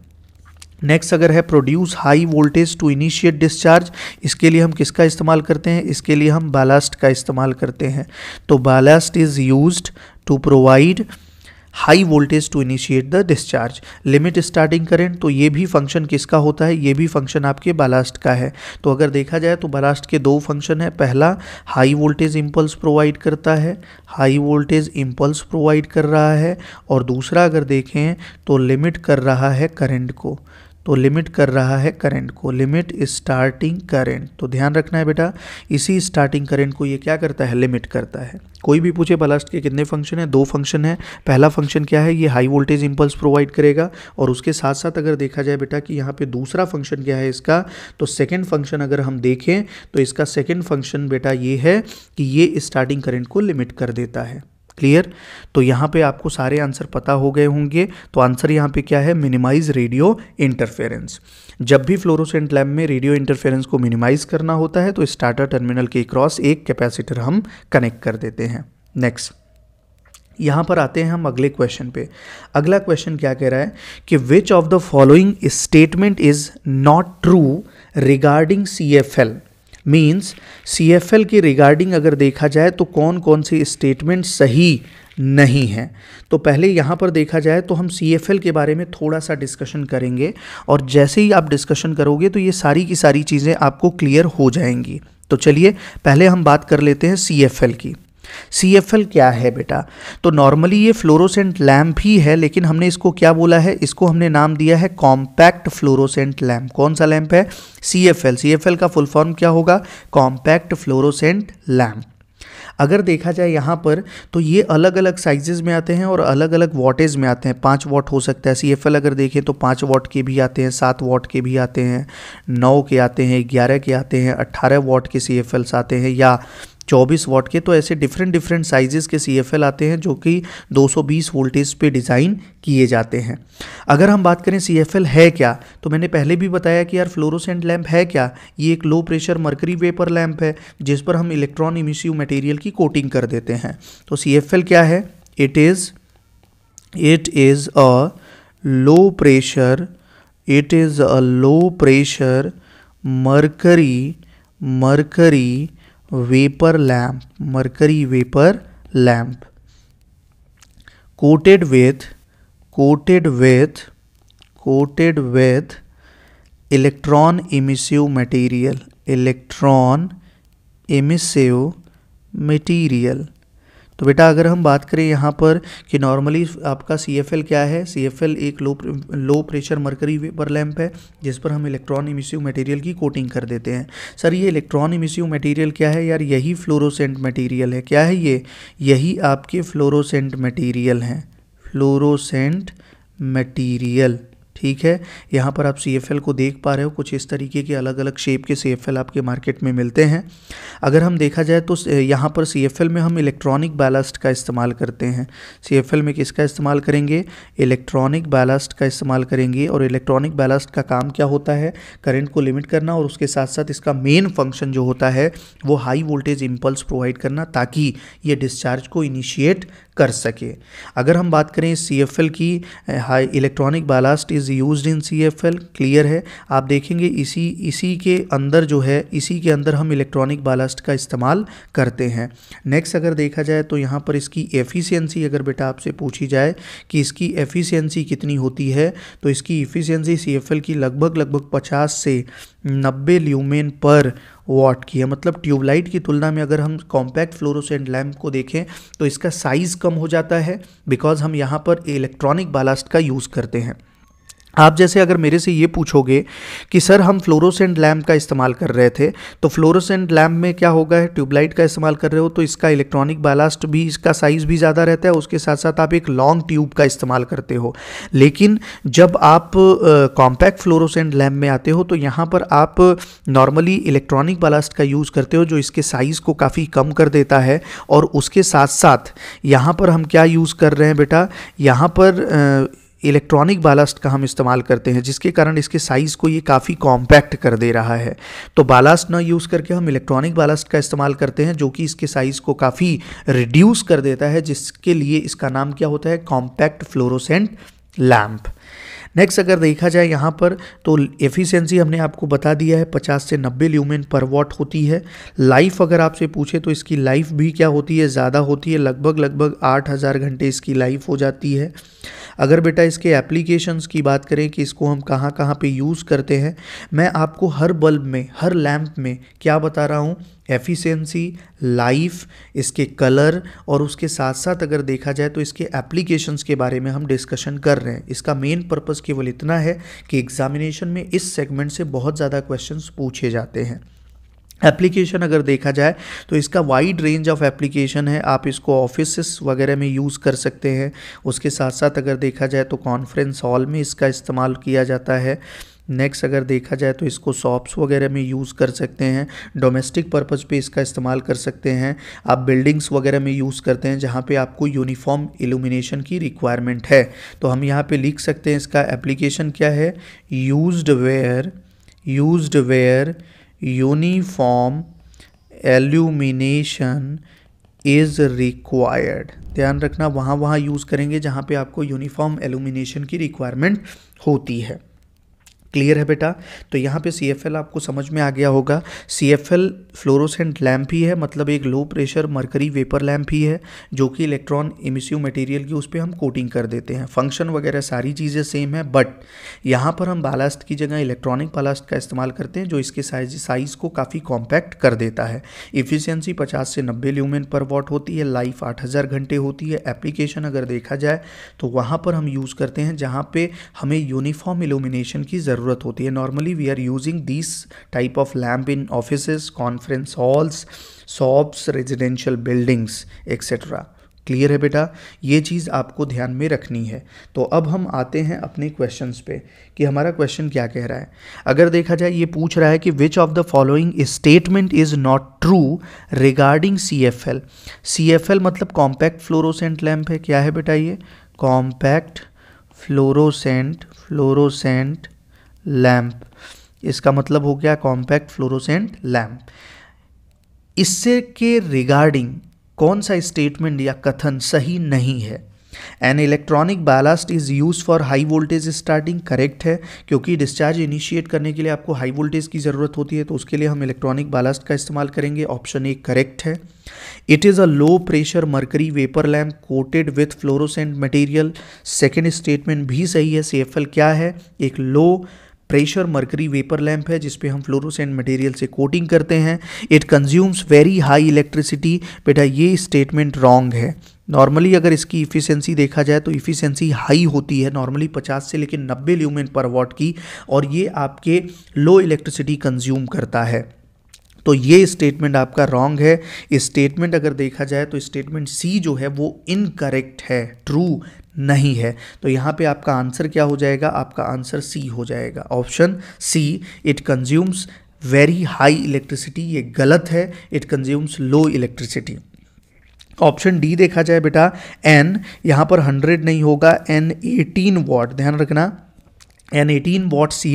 A: नेक्स्ट अगर है produce high voltage to initiate discharge इसके लिए हम किसका इस्तेमाल करते हैं इसके लिए हम बालास्ट का इस्तेमाल करते हैं तो ballast is used to provide high voltage to initiate the discharge limit starting current तो ये भी फंक्शन किसका होता है ये भी फंक्शन आपके बालास्ट का है तो अगर देखा जाए तो बालास्ट के दो फंक्शन है पहला हाई वोल्टेज इम्पल्स प्रोवाइड करता है हाई वोल्टेज इम्पल्स प्रोवाइड कर रहा है और दूसरा अगर देखें तो लिमिट कर रहा है करंट को तो लिमिट कर रहा है करंट को लिमिट स्टार्टिंग करंट तो ध्यान रखना है बेटा इसी स्टार्टिंग करंट को ये क्या करता है लिमिट करता है कोई भी पूछे ब्लास्ट के कितने फंक्शन है दो फंक्शन है पहला फंक्शन क्या है ये हाई वोल्टेज इंपल्स प्रोवाइड करेगा और उसके साथ साथ अगर देखा जाए बेटा कि यहाँ पे दूसरा फंक्शन क्या है इसका तो सेकेंड फंक्शन अगर हम देखें तो इसका सेकेंड फंक्शन बेटा ये है कि ये स्टार्टिंग करेंट को लिमिट कर देता है क्लियर तो यहाँ पे आपको सारे आंसर पता हो गए होंगे तो आंसर यहाँ पे क्या है मिनिमाइज रेडियो इंटरफेरेंस जब भी फ्लोरोसेंट लैम्प में रेडियो इंटरफेरेंस को मिनिमाइज करना होता है तो स्टार्टर टर्मिनल के क्रॉस एक कैपेसिटर हम कनेक्ट कर देते हैं नेक्स्ट यहाँ पर आते हैं हम अगले क्वेश्चन पे अगला क्वेश्चन क्या कह रहा है कि which of the following statement is not true regarding C F L means C F L की रिगार्डिंग अगर देखा जाए तो कौन कौन से स्टेटमेंट सही नहीं है तो पहले यहाँ पर देखा जाए तो हम सी एफ एल के बारे में थोड़ा सा डिस्कशन करेंगे और जैसे ही आप डिस्कशन करोगे तो ये सारी की सारी चीज़ें आपको क्लियर हो जाएंगी तो चलिए पहले हम बात कर लेते हैं सी एफ एल की सी क्या है बेटा तो नॉर्मली ये फ्लोरोसेंट लैम्प ही है लेकिन हमने इसको क्या बोला है इसको हमने नाम दिया है कॉम्पैक्ट फ्लोरोसेंट लैम्प कौन सा लैम्प है C F L C F L का फुल फॉर्म क्या होगा कॉम्पैक्ट फ्लोरोसेंट लैम्प अगर देखा जाए यहाँ पर तो ये अलग अलग साइजेज में आते हैं और अलग अलग वॉटेज में आते हैं पाँच वॉट हो सकता है सी एफ एल अगर देखें तो पाँच वॉट के भी आते हैं सात वॉट के भी आते हैं नौ के आते हैं ग्यारह के आते हैं अट्ठारह वॉट के सी एफ एल्स आते हैं या चौबीस वॉट के तो ऐसे डिफरेंट डिफरेंट साइजेस के सी आते हैं जो कि 220 वोल्टेज पे डिज़ाइन किए जाते हैं अगर हम बात करें सी है क्या तो मैंने पहले भी बताया कि यार फ्लोरोसेंट लैम्प है क्या ये एक low pressure mercury vapour lamp है जिस पर हम इलेक्ट्रॉन इमिशिव मटेरियल की कोटिंग कर देते हैं तो सी क्या है it is it is a low pressure it is a low pressure mercury mercury vapour lamp mercury vapour lamp coated with coated with coated with electron emissive material electron emissive material तो बेटा अगर हम बात करें यहाँ पर कि normally आपका सी क्या है सी एक low low pressure mercury vapour lamp है जिस पर हम इलेक्ट्रॉन इमिसिव मटेरियल की कोटिंग कर देते हैं सर ये इलेक्ट्रॉन इमिसिव मटेरियल क्या है यार यही फ्लोरोसेंट मटेरियल है क्या है ये यही आपके फ्लोरोसेंट मटेरियल हैं फ्लोरोसेंट मटीरियल ठीक है यहाँ पर आप सी को देख पा रहे हो कुछ इस तरीके के अलग अलग शेप के सी आपके मार्केट में मिलते हैं अगर हम देखा जाए तो यहाँ पर सी में हम इलेक्ट्रॉनिक बैलास्ट का इस्तेमाल करते हैं सी में किसका इस्तेमाल करेंगे इलेक्ट्रॉनिक बैलास्ट का इस्तेमाल करेंगे और इलेक्ट्रॉनिक बैलास्ट का काम क्या होता है करंट को लिमिट करना और उसके साथ साथ इसका मेन फंक्शन जो होता है वो हाई वोल्टेज इम्पल्स प्रोवाइड करना ताकि ये डिस्चार्ज को इनिशिएट कर सके अगर हम बात करें सी की high electronic ballast is use in C clear है आप देखेंगे इसी इसी के अंदर जो है इसी के अंदर हम इलेक्ट्रॉनिक बालास्ट का इस्तेमाल करते हैं नेक्स्ट अगर देखा जाए तो यहाँ पर इसकी एफिशिएंसी अगर बेटा आपसे पूछी जाए कि इसकी एफिशिएंसी कितनी होती है तो इसकी एफिशिएंसी सी की लगभग लगभग पचास से नब्बे ल्यूमेन पर वॉट की है मतलब ट्यूबलाइट की तुलना में अगर हम कॉम्पैक्ट फ्लोरोसेंट लैम्प को देखें तो इसका साइज़ कम हो जाता है बिकॉज हम यहाँ पर इलेक्ट्रॉनिक बालास्ट का यूज़ करते हैं आप जैसे अगर मेरे से ये पूछोगे कि सर हम फ्लोरोसेंट लैम्प का इस्तेमाल कर रहे थे तो फ्लोरोसेंट लैम्प में क्या होगा है ट्यूबलाइट का इस्तेमाल कर रहे हो तो इसका इलेक्ट्रॉनिक बालास्ट भी इसका साइज़ भी ज़्यादा रहता है उसके साथ साथ आप एक लॉन्ग ट्यूब का इस्तेमाल करते हो लेकिन जब आप कॉम्पैक्ट फ्लोरोसेंट लैम्प में आते हो तो यहाँ पर आप नॉर्मली इलेक्ट्रॉनिक बालास्ट का यूज़ करते हो जो इसके साइज़ को काफ़ी कम कर देता है और उसके साथ साथ यहाँ पर हम क्या यूज़ कर रहे हैं बेटा यहाँ पर इलेक्ट्रॉनिक बालास्ट का हम इस्तेमाल करते हैं जिसके कारण इसके साइज़ को ये काफ़ी कॉम्पैक्ट कर दे रहा है तो बालास्ट ना यूज़ करके हम इलेक्ट्रॉनिक बालास्ट का इस्तेमाल करते हैं जो कि इसके साइज़ को काफ़ी रिड्यूस कर देता है जिसके लिए इसका नाम क्या होता है कॉम्पैक्ट फ्लोरोसेंट लैम्प नेक्स्ट अगर देखा जाए यहाँ पर तो एफिशिएंसी हमने आपको बता दिया है 50 से 90 ल्यूमेन पर वॉट होती है लाइफ अगर आपसे पूछे तो इसकी लाइफ भी क्या होती है ज़्यादा होती है लगभग लगभग 8000 घंटे इसकी लाइफ हो जाती है अगर बेटा इसके एप्लीकेशंस की बात करें कि इसको हम कहाँ कहाँ पे यूज़ करते हैं मैं आपको हर बल्ब में हर लैम्प में क्या बता रहा हूँ एफिशिएंसी लाइफ इसके कलर और उसके साथ साथ अगर देखा जाए तो इसके एप्लीकेशंस के बारे में हम डिस्कशन कर रहे हैं इसका मेन पर्पज़ केवल इतना है कि एग्जामिनेशन में इस सेगमेंट से बहुत ज़्यादा क्वेश्चंस पूछे जाते हैं एप्लीकेशन अगर देखा जाए तो इसका वाइड रेंज ऑफ एप्लीकेशन है आप इसको ऑफिस वगैरह में यूज़ कर सकते हैं उसके साथ साथ अगर देखा जाए तो कॉन्फ्रेंस हॉल में इसका इस्तेमाल किया जाता है नेक्स्ट अगर देखा जाए तो इसको शॉप्स वगैरह में यूज़ कर सकते हैं डोमेस्टिक पर्पज़ पे इसका इस्तेमाल कर सकते हैं आप बिल्डिंग्स वगैरह में यूज़ करते हैं जहाँ पे आपको यूनिफॉर्म इल्यूमिनेशन की रिक्वायरमेंट है तो हम यहाँ पे लिख सकते हैं इसका एप्लीकेशन क्या है used where used where uniform illumination is required ध्यान रखना वहाँ वहाँ यूज़ करेंगे जहाँ पे आपको यूनिफॉर्म एल्यूमिनेशन की रिक्वायरमेंट होती है क्लियर है बेटा तो यहाँ पे सी आपको समझ में आ गया होगा C F L fluorescent lamp ही है मतलब एक low pressure mercury vapour lamp ही है जो कि इलेक्ट्रॉन इमिसिव मटेरियल की उस पर हम कोटिंग कर देते हैं फंक्शन वगैरह सारी चीज़ें सेम है बट यहाँ पर हम बालास्ट की जगह इलेक्ट्रॉनिक बालास्ट का इस्तेमाल करते हैं जो इसके साइज साइज़ को काफ़ी कॉम्पैक्ट कर देता है इफिशियंसी पचास से नब्बे ल्यूमेन पर वॉट होती है लाइफ आठ हज़ार घंटे होती है एप्लीकेशन अगर देखा जाए तो वहाँ पर हम यूज़ करते हैं जहाँ पर हमें यूनिफॉर्म इलोमिनेशन की ज़रूरत ज़रूरत होती है normally we are using this type of lamp in office conference halls shops residential buildings etcetera clear है बेटा ये चीज़ आपको ध्यान में रखनी है तो अब हम आते हैं अपने क्वेश्चंस पे कि हमारा क्वेश्चन क्या कह रहा है अगर देखा जाए ये पूछ रहा है कि which of the following statement is not true regarding C F L C F L मतलब कॉम्पैक्ट फ्लोरोसेंट लैम्प है क्या है बेटा ये कॉम्पैक्ट फ्लोरोसेंट फ्लोरोसेंट लैम्प इसका मतलब हो गया कॉम्पैक्ट फ्लोरोसेंट लैम्प इससे के रिगार्डिंग कौन सा स्टेटमेंट या कथन सही नहीं है an electronic ballast is use for high voltage starting correct है क्योंकि डिस्चार्ज इनिशिएट करने के लिए आपको हाई वोल्टेज की ज़रूरत होती है तो उसके लिए हम इलेक्ट्रॉनिक बैलास्ट का इस्तेमाल करेंगे ऑप्शन ए करेक्ट है it is a low pressure mercury vapour lamp coated with fluorescent material second statement भी सही है सी क्या है एक low pressure mercury vapour lamp है जिसपे हम फ्लोरोसेंट मटेरियल से कोटिंग करते हैं it consumes very high electricity बेटा ये स्टेटमेंट रॉन्ग है नॉर्मली अगर इसकी इफ़िशेंसी देखा जाए तो इफ़िशेंसी हाई होती है नॉर्मली 50 से लेकिन 90 ल्यूमेन पर वॉट की और ये आपके लो इलेक्ट्रिसिटी कंज्यूम करता है तो ये स्टेटमेंट आपका रॉन्ग है स्टेटमेंट अगर देखा जाए तो स्टेटमेंट सी जो है वो इनकरेक्ट है ट्रू नहीं है तो यहाँ पे आपका आंसर क्या हो जाएगा आपका आंसर सी हो जाएगा option C it consumes very high electricity ये गलत है it consumes low electricity option D देखा जाए बेटा एन यहाँ पर हंड्रेड नहीं होगा एन एटीन वॉट ध्यान रखना an eighteen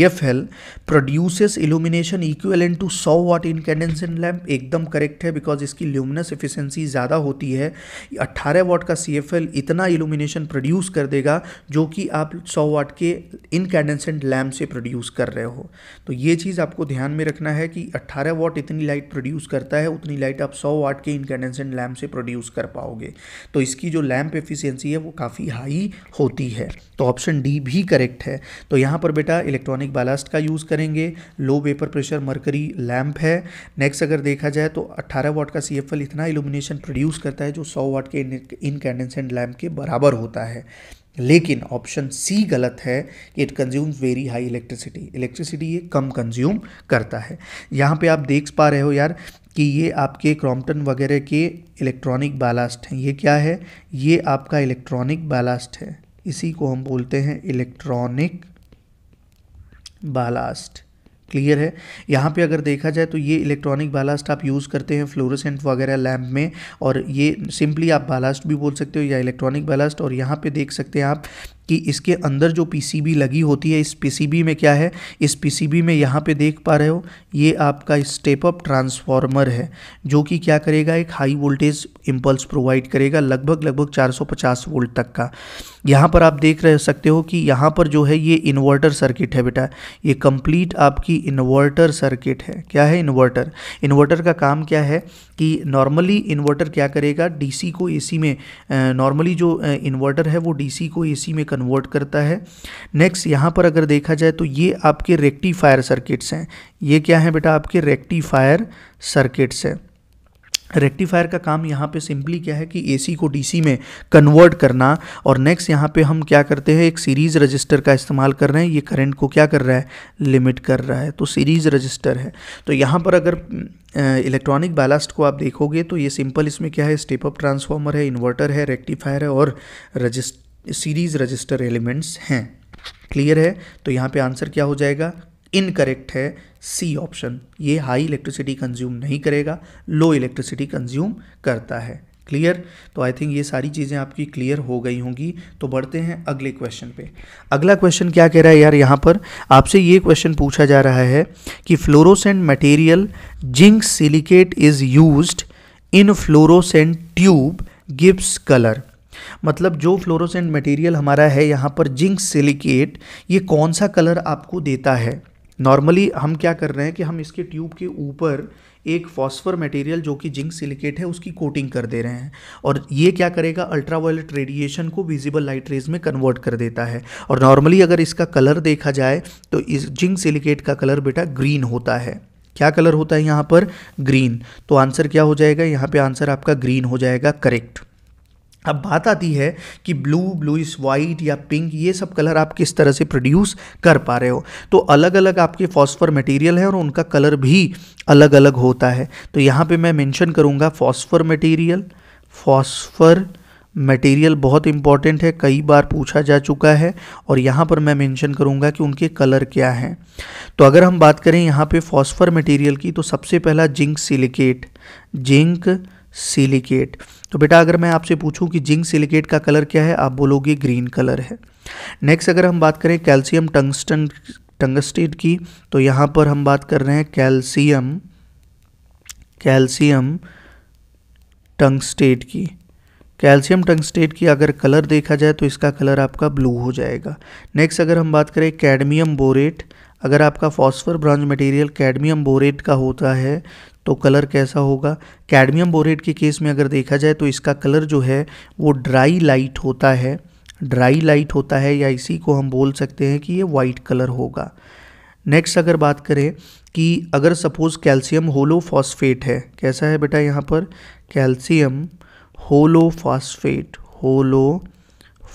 A: F L produce CFL equal an two सौ वॉट इन कैंडेंसन लैम्प एकदम करेक्ट है बिकॉज इसकी ल्यूमिनस एफिशेंसी ज़्यादा होती है अट्ठारह वाट का सी एफ एल इतना इल्यूमिनेशन प्रोड्यूस कर देगा जो कि आप सौ वाट के इनकैंडेसेंट लैम्प से प्रोड्यूस कर रहे हो तो ये चीज़ आपको ध्यान में रखना है कि अट्ठारह वॉट इतनी लाइट प्रोड्यूस करता है उतनी लाइट आप सौ वाट के इनकैंडेसेंट लैम्प से प्रोड्यूस कर पाओगे तो इसकी जो लैम्प एफिशेंसी है वो काफ़ी हाई होती है तो ऑप्शन डी भी करेक्ट है तो यहाँ पर बेटा इलेक्ट्रॉनिक बालास्ट का यूज़ करेंगे low vapour pressure mercury lamp है नेक्स्ट अगर देखा जाए तो 18 वाट का सी इतना इल्यूमिनेशन प्रोड्यूस करता है जो 100 वाट के इन कैंडेंसेंट लैम्प के बराबर होता है लेकिन ऑप्शन सी गलत है कि it consume very high electricity electricity ये कम कंज्यूम करता है यहाँ पे आप देख पा रहे हो यार कि ये आपके क्रॉम्पटन वगैरह के इलेक्ट्रॉनिक बालास्ट हैं ये क्या है ये आपका इलेक्ट्रॉनिक बालास्ट है इसी को हम बोलते हैं इलेक्ट्रॉनिक बालास्ट क्लियर है यहाँ पे अगर देखा जाए तो ये इलेक्ट्रॉनिक बालास्ट आप यूज़ करते हैं फ्लोरोसेंट वगैरह लैम्प में और ये सिंपली आप बालास्ट भी बोल सकते हो या इलेक्ट्रॉनिक बालास्ट और यहाँ पे देख सकते हैं आप कि इसके अंदर जो पीसीबी लगी होती है इस पीसीबी में क्या है इस पीसीबी में यहाँ पे देख पा रहे हो ये आपका स्टेप अप ट्रांसफार्मर है जो कि क्या करेगा एक हाई वोल्टेज इम्पल्स प्रोवाइड करेगा लगभग लगभग चार वोल्ट तक का यहाँ पर आप देख रह सकते हो कि यहाँ पर जो है ये इन्वर्टर सर्किट है बेटा ये कंप्लीट आपकी इन्वर्टर सर्किट है क्या है इन्वर्टर इन्वर्टर का काम क्या है कि नॉर्मली इन्वर्टर क्या करेगा डीसी को एसी में नॉर्मली जो इन्वर्टर है वो डीसी को एसी में कन्वर्ट करता है नेक्स्ट यहाँ पर अगर देखा जाए तो ये आपके रेक्टीफायर सर्किट्स हैं ये क्या है बेटा आपके रेक्टीफायर सर्किट्स हैं रेक्टिफायर का काम यहाँ पे सिंपली क्या है कि एसी को डीसी में कन्वर्ट करना और नेक्स्ट यहाँ पे हम क्या करते हैं एक सीरीज़ रजिस्टर का इस्तेमाल कर रहे हैं ये करंट को क्या कर रहा है लिमिट कर रहा है तो सीरीज़ रजिस्टर है तो यहाँ पर अगर इलेक्ट्रॉनिक बैलास्ट को आप देखोगे तो ये सिंपल इसमें क्या है स्टेप अप है इन्वर्टर है रेक्टिफायर है और रजिस्ट सीरीज़ रजिस्टर एलिमेंट्स हैं क्लियर है तो यहाँ पे आंसर क्या हो जाएगा इनकरेक्ट है सी ऑप्शन ये हाई इलेक्ट्रिसिटी कंज्यूम नहीं करेगा लो इलेक्ट्रिसिटी कंज्यूम करता है क्लियर तो आई थिंक ये सारी चीज़ें आपकी क्लियर हो गई होंगी तो बढ़ते हैं अगले क्वेश्चन पे अगला क्वेश्चन क्या कह रहा है यार यहाँ पर आपसे ये क्वेश्चन पूछा जा रहा है कि fluorescent material zinc silicate is used in fluorescent tube gives colour मतलब जो फ्लोरोसेंट मटेरियल हमारा है यहाँ पर जिंक सिलिकेट ये कौन सा कलर आपको देता है नॉर्मली हम क्या कर रहे हैं कि हम इसके ट्यूब के ऊपर एक फॉस्फर मटेरियल जो कि जिंक सिलिकेट है उसकी कोटिंग कर दे रहे हैं और ये क्या करेगा अल्ट्रावायलेट रेडिएशन को विजिबल लाइट रेज में कन्वर्ट कर देता है और नॉर्मली अगर इसका कलर देखा जाए तो इस जिंक सिलिकेट का कलर बेटा ग्रीन होता है क्या कलर होता है यहाँ पर ग्रीन तो आंसर क्या हो जाएगा यहाँ पे आंसर आपका ग्रीन हो जाएगा करेक्ट अब बात आती है कि ब्लू ब्लू इस वाइट या पिंक ये सब कलर आप किस तरह से प्रोड्यूस कर पा रहे हो तो अलग अलग आपके फॉस्फर मटेरियल है और उनका कलर भी अलग अलग होता है तो यहाँ पे मैं मेंशन करूँगा फॉस्फर मटेरियल फॉस्फर मटेरियल बहुत इंपॉर्टेंट है कई बार पूछा जा चुका है और यहाँ पर मैं मेंशन करूँगा कि उनके कलर क्या हैं तो अगर हम बात करें यहाँ पे फॉस्फर मटेरियल की तो सबसे पहला जिंक सिलिकेट जिंक सिलिकेट तो बेटा अगर मैं आपसे पूछूं कि जिंक सिलिकेट का कलर क्या है आप बोलोगे ग्रीन कलर है नेक्स्ट अगर हम बात करें कैल्शियम टंगस्टन टंगस्टेट की तो यहाँ पर हम बात कर रहे हैं कैल्शियम कैल्शियम टंगस्टेट की कैल्शियम टंगस्टेट की अगर कलर देखा जाए तो इसका कलर आपका ब्लू हो जाएगा नेक्स्ट अगर हम बात करें कैडमियम बोरेट अगर आपका phosphor branch material cadmium borate का होता है तो कलर कैसा होगा कैडमियम बोरेट के केस में अगर देखा जाए तो इसका कलर जो है वो ड्राई लाइट होता है ड्राई लाइट होता है या इसी को हम बोल सकते हैं कि ये वाइट कलर होगा नेक्स्ट अगर बात करें कि अगर सपोज़ कैल्शियम होलो फॉस्फेट है कैसा है बेटा यहाँ पर calcium halo phosphate halo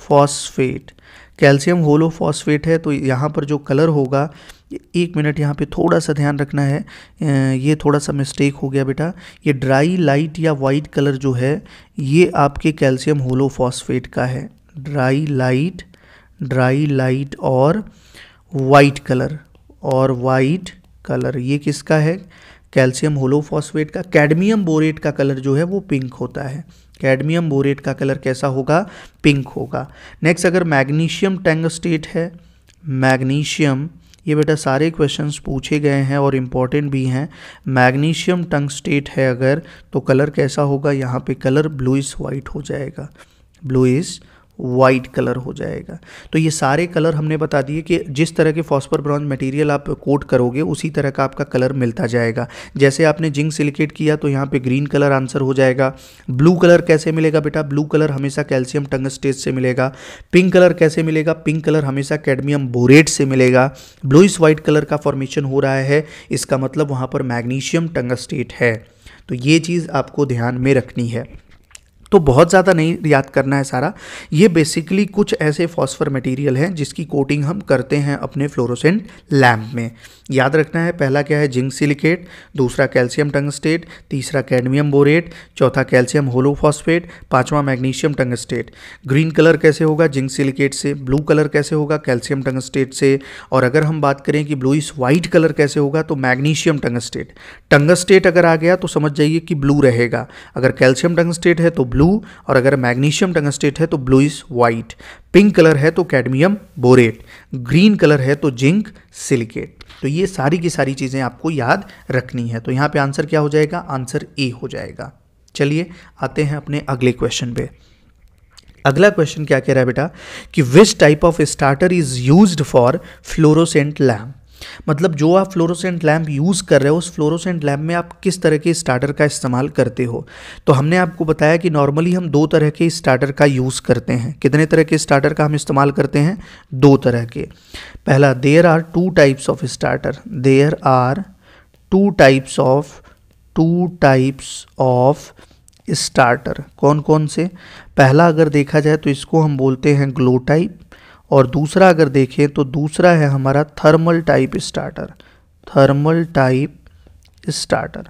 A: phosphate calcium halo phosphate है तो यहाँ पर जो कलर होगा एक मिनट यहाँ पे थोड़ा सा ध्यान रखना है ये थोड़ा सा मिस्टेक हो गया बेटा ये ड्राई लाइट या वाइट कलर जो है ये आपके कैल्शियम होलो फॉस्फेट का है ड्राई लाइट ड्राई लाइट और वाइट कलर और वाइट कलर ये किसका है कैल्शियम होलोफॉस्फेट का कैडमियम बोरेट का कलर जो है वो पिंक होता है कैडमियम बोरेट का कलर कैसा होगा पिंक होगा नेक्स्ट अगर मैग्नीशियम टैंगस्टेट है मैग्नीशियम ये बेटा सारे क्वेश्चंस पूछे गए हैं और इम्पॉर्टेंट भी हैं मैग्नीशियम टंग स्टेट है अगर तो कलर कैसा होगा यहाँ पे कलर ब्लूइस वाइट हो जाएगा ब्लूइस वाइट कलर हो जाएगा तो ये सारे कलर हमने बता दिए कि जिस तरह के फॉस्फर ब्रॉन्ज मटेरियल आप कोट करोगे उसी तरह का आपका कलर मिलता जाएगा जैसे आपने जिंक सिलिकेट किया तो यहाँ पे ग्रीन कलर आंसर हो जाएगा ब्लू कलर कैसे मिलेगा बेटा ब्लू कलर हमेशा कैल्शियम टंगस्टेट से मिलेगा पिंक कलर कैसे मिलेगा पिंक कलर हमेशा कैडमियम बोरेट से मिलेगा ब्लूइस व्हाइट कलर का फॉर्मेशन हो रहा है इसका मतलब वहाँ पर मैग्नीशियम टंगस्टेट है तो ये चीज़ आपको ध्यान में रखनी है तो बहुत ज़्यादा नहीं याद करना है सारा ये बेसिकली कुछ ऐसे फॉस्फर मटेरियल हैं जिसकी कोटिंग हम करते हैं अपने फ्लोरोसेंट लैम्प में याद रखना है पहला क्या है जिंक सिलिकेट दूसरा कैल्शियम टंगस्टेट तीसरा कैडमियम बोरेट चौथा कैल्शियम होलोफॉस्फेट पांचवा मैग्नीशियम टंगस्टेट ग्रीन कलर कैसे होगा जिंक सिलिकेट से ब्लू कलर कैसे होगा कैल्शियम टंगस्टेट से और अगर हम बात करें कि ब्लूइस व्हाइट कलर कैसे होगा तो मैग्नीशियम टंगस्टेट टंगस्टेट अगर आ गया तो समझ जाइए कि ब्लू रहेगा अगर कैल्शियम टंगस्टेट है तो ब्लू और अगर मैग्नीशियम टंगस्टेट है तो ब्लूइस व्हाइट पिंक कलर है तो कैडमियम बोरेट ग्रीन कलर है तो जिंक सिलिकेट तो ये सारी की सारी चीज़ें आपको याद रखनी है तो यहाँ पे आंसर क्या हो जाएगा आंसर ए हो जाएगा चलिए आते हैं अपने अगले क्वेश्चन पे अगला क्वेश्चन क्या कह रहा है बेटा कि which type of starter is use for fluorescent lamp मतलब जो आप फ्लोरोसेंट लैम्प यूज़ कर रहे हो उस फ्लोरोसेंट लैम्प में आप किस तरह के स्टार्टर का इस्तेमाल करते हो तो हमने आपको बताया कि नॉर्मली हम दो तरह के स्टार्टर का यूज़ करते हैं कितने तरह के स्टार्टर का हम इस्तेमाल करते हैं दो तरह के पहला there are two types of starter there are two types of two types of starter कौन कौन से पहला अगर देखा जाए तो इसको हम बोलते हैं ग्लो टाइप और दूसरा अगर देखें तो दूसरा है हमारा thermal type starter thermal type starter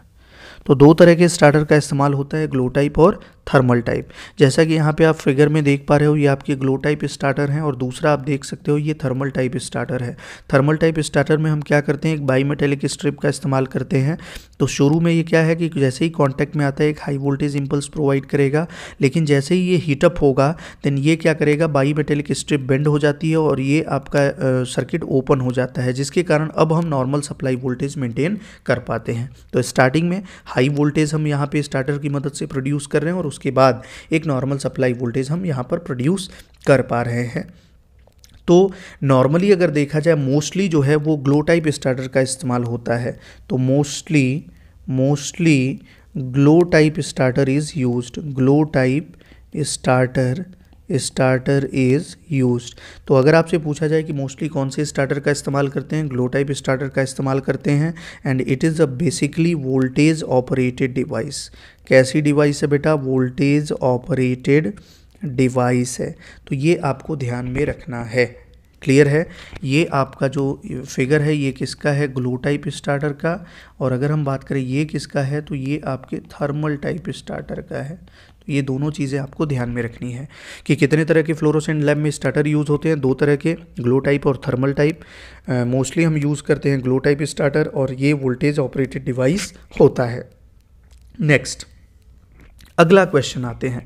A: तो दो तरह के स्टार्टर का इस्तेमाल होता है ग्लो टाइप और थर्मल टाइप जैसा कि यहाँ पे आप फिगर में देख पा रहे हो ये आपके ग्लो टाइप स्टार्टर हैं और दूसरा आप देख सकते हो ये थर्मल टाइप स्टार्टर है थर्मल टाइप स्टार्टर में हम क्या करते हैं एक बाई मेटेलिक स्ट्रिप का इस्तेमाल करते हैं तो शुरू में ये क्या है कि जैसे ही कॉन्टैक्ट में आता है एक हाई वोल्टेज इम्पल्स प्रोवाइड करेगा लेकिन जैसे ही ये हीटअप होगा देन ये क्या करेगा बाई मेटेलिक स्ट्रिप बेंड हो जाती है और ये आपका सर्किट ओपन हो जाता है जिसके कारण अब हम नॉर्मल सप्लाई वोल्टेज मेंटेन कर पाते हैं तो स्टार्टिंग में हाई वोल्टेज हम यहाँ पर स्टार्टर की मदद से प्रोड्यूस कर रहे हैं और उसके बाद एक नॉर्मल सप्लाई वोल्टेज हम यहाँ पर प्रोड्यूस कर पा रहे हैं तो नॉर्मली अगर देखा जाए मोस्टली जो है वो ग्लो टाइप स्टार्टर का इस्तेमाल होता है तो mostly mostly glow type starter is used glow type starter starter is use तो अगर आपसे पूछा जाए कि मोस्टली कौन से स्टार्टर का इस्तेमाल करते हैं ग्लो टाइप स्टार्टर का इस्तेमाल करते हैं and it is a basically voltage operated device कैसी डिवाइस है बेटा वोल्टेज ऑपरेटेड डिवाइस है तो ये आपको ध्यान में रखना है क्लियर है ये आपका जो फिगर है ये किसका है ग्लो टाइप स्टार्टर का और अगर हम बात करें ये किसका है तो ये आपके थर्मल टाइप स्टार्टर का है तो ये दोनों चीज़ें आपको ध्यान में रखनी है कि कितने तरह के फ्लोरोसेंट लैब में स्टार्टर यूज़ होते हैं दो तरह के ग्लो टाइप और थर्मल टाइप मोस्टली हम यूज़ करते हैं ग्लो टाइप स्टार्टर और ये वोल्टेज ऑपरेटेड डिवाइस होता है नेक्स्ट अगला क्वेश्चन आते हैं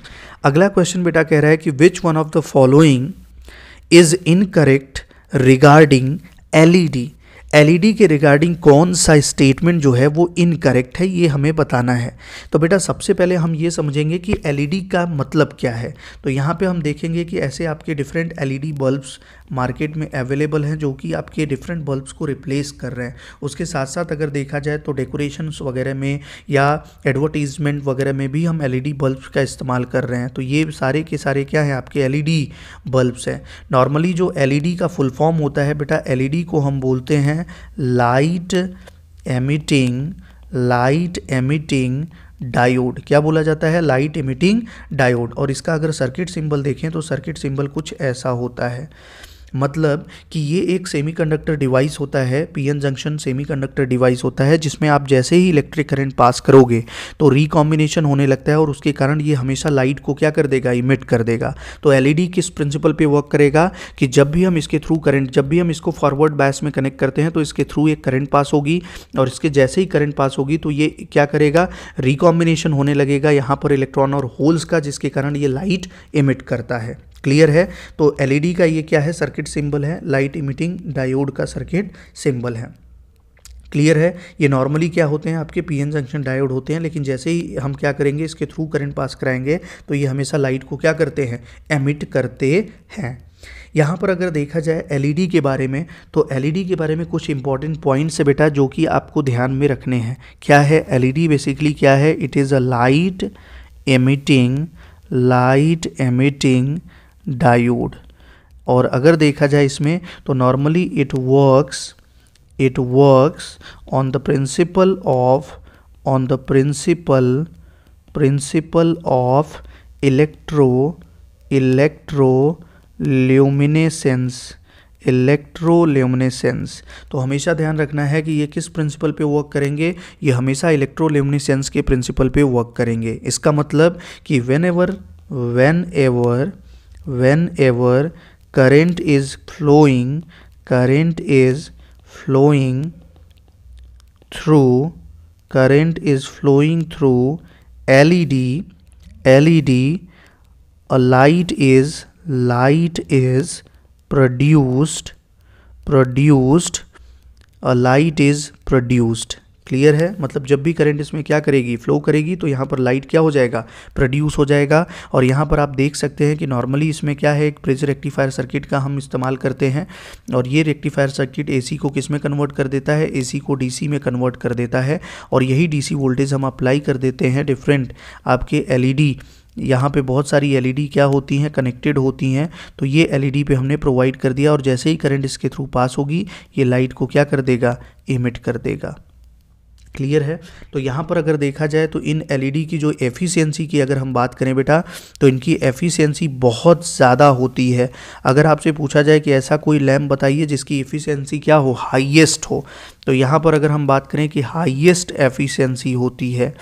A: अगला क्वेश्चन बेटा कह रहा है कि which one of the following is incorrect regarding LED LED e के रिगार्डिंग कौन सा स्टेटमेंट जो है वो इनकरेक्ट है ये हमें बताना है तो बेटा सबसे पहले हम ये समझेंगे कि एलईडी e का मतलब क्या है तो यहाँ पे हम देखेंगे कि ऐसे आपके डिफरेंट एलईडी बल्ब्स मार्केट में अवेलेबल हैं जो कि आपके डिफरेंट बल्ब्स को रिप्लेस कर रहे हैं उसके साथ साथ अगर देखा जाए तो डेकोरेशन वगैरह में या एडवर्टीजमेंट वगैरह में भी हम एल ई बल्ब्स का इस्तेमाल कर रहे हैं तो ये सारे के सारे क्या हैं आपके एल ई बल्ब्स हैं नॉर्मली जो एल का फुल फॉर्म होता है बेटा एल को हम बोलते हैं light emitting light emitting diode क्या बोला जाता है लाइट एमिटिंग डायोड और इसका अगर सर्किट सिंबल देखें तो सर्किट सिंबल कुछ ऐसा होता है मतलब कि ये एक सेमीकंडक्टर डिवाइस होता है पीएन जंक्शन सेमीकंडक्टर डिवाइस होता है जिसमें आप जैसे ही इलेक्ट्रिक करंट पास करोगे तो रिकॉम्बिनेशन होने लगता है और उसके कारण ये हमेशा लाइट को क्या कर देगा इमिट कर देगा तो एलईडी e किस प्रिंसिपल पे वर्क करेगा कि जब भी हम इसके थ्रू करंट जब भी हम इसको फॉरवर्ड बैस में कनेक्ट करते हैं तो इसके थ्रू एक करंट पास होगी और इसके जैसे ही करंट पास होगी तो ये क्या करेगा रिकॉम्बिनेशन होने लगेगा यहाँ पर इलेक्ट्रॉन और होल्स का जिसके कारण ये लाइट इमिट करता है क्लियर है तो एलईडी e का ये क्या है सर्किट सिंबल है लाइट इमिटिंग डायोड का सर्किट सिंबल है क्लियर है ये नॉर्मली क्या होते हैं आपके पीएन जंक्शन डायोड होते हैं लेकिन जैसे ही हम क्या करेंगे इसके थ्रू करंट पास कराएंगे तो ये हमेशा लाइट को क्या करते हैं एमिट करते हैं यहाँ पर अगर देखा जाए एलईडी e के बारे में तो एलईडी e के बारे में कुछ इंपॉर्टेंट पॉइंट्स है बेटा जो कि आपको ध्यान में रखने हैं क्या है एलईडी बेसिकली क्या है it is a light emitting light emitting diode और अगर देखा जाए इसमें तो normally it works it works on the principle of on the principle principle of electro electro luminescence electroluminescence तो हमेशा ध्यान रखना है कि ये किस प्रिंसिपल पे वर्क करेंगे ये हमेशा इलेक्ट्रोल्यूमिनेसेंस के प्रिंसिपल पे वर्क करेंगे इसका मतलब कि whenever whenever whenever current is flowing current is flowing through current is flowing through LED LED a light is light is produced produced a light is produced clear है मतलब जब भी current इसमें क्या करेगी flow करेगी तो यहाँ पर लाइट क्या हो जाएगा प्रोड्यूस हो जाएगा और यहाँ पर आप देख सकते हैं कि नॉर्मली इसमें क्या है एक प्रेज रेक्टिफायर सर्किट का हम इस्तेमाल करते हैं और ये रेक्टिफायर सर्किट ए को किस में कन्वर्ट कर देता है ए को डी में कन्वर्ट कर देता है और यही डी वोल्टेज हम अप्लाई कर देते हैं डिफरेंट आपके एल e यहाँ पे बहुत सारी एलईडी e क्या होती हैं कनेक्टेड होती हैं तो ये एलईडी e पे हमने प्रोवाइड कर दिया और जैसे ही करंट इसके थ्रू पास होगी ये लाइट को क्या कर देगा इमिट कर देगा क्लियर है तो यहाँ पर अगर देखा जाए तो इन एलईडी e की जो एफिशिएंसी की अगर हम बात करें बेटा तो इनकी एफिशिएंसी बहुत ज़्यादा होती है अगर आपसे पूछा जाए कि ऐसा कोई लैम्प बताइए जिसकी एफिशिएंसी क्या हो हाईएस्ट हो तो यहाँ पर अगर हम बात करें कि हाईएस्ट एफिशिएंसी होती है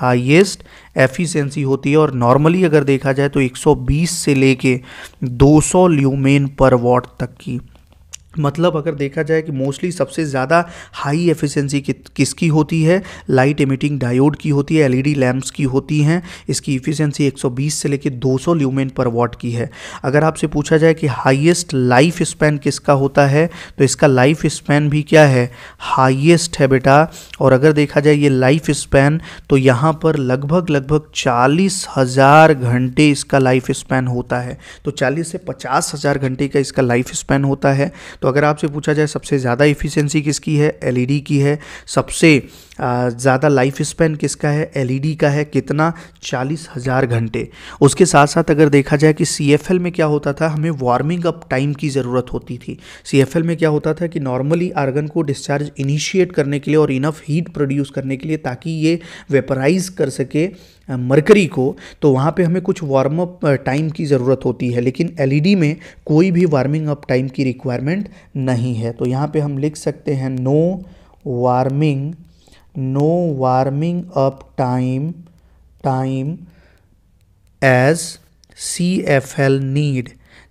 A: हाईएस्ट एफिशिएंसी होती है और नॉर्मली अगर देखा जाए तो 120 से लेके 200 ल्यूमेन पर वॉट तक की मतलब अगर देखा जाए कि मोस्टली सबसे ज़्यादा हाई एफिशिएंसी किसकी होती है लाइट एमिटिंग डायोड की होती है एलईडी लैम्प्स e की होती हैं इसकी एफिशिएंसी 120 से लेकर 200 ल्यूमेन पर वॉट की है अगर आपसे पूछा जाए कि हाईएस्ट लाइफ स्पैन किसका होता है तो इसका लाइफ स्पैन भी क्या है हाइएस्ट है बेटा और अगर देखा जाए ये लाइफ स्पैन तो यहाँ पर लगभग लगभग चालीस हज़ार घंटे इसका लाइफ स्पैन होता है तो चालीस से पचास हज़ार घंटे का इसका लाइफ स्पैन होता है तो अगर आपसे पूछा जाए सबसे ज़्यादा इफ़िशेंसी किसकी है एल e की है सबसे ज़्यादा लाइफ स्पेन किसका है एल e का है कितना चालीस हज़ार घंटे उसके साथ साथ अगर देखा जाए कि सी में क्या होता था हमें वार्मिंग अप टाइम की ज़रूरत होती थी सी में क्या होता था कि नॉर्मली आर्गन को डिस्चार्ज इनिशिएट करने के लिए और इनफ हीट प्रोड्यूस करने के लिए ताकि ये वेपराइज कर सके मरकरी को तो वहाँ पे हमें कुछ वार्म अप टाइम की ज़रूरत होती है लेकिन एलईडी e में कोई भी वार्मिंग अप टाइम की रिक्वायरमेंट नहीं है तो यहाँ पे हम लिख सकते हैं no warming no warming up time time as C F L need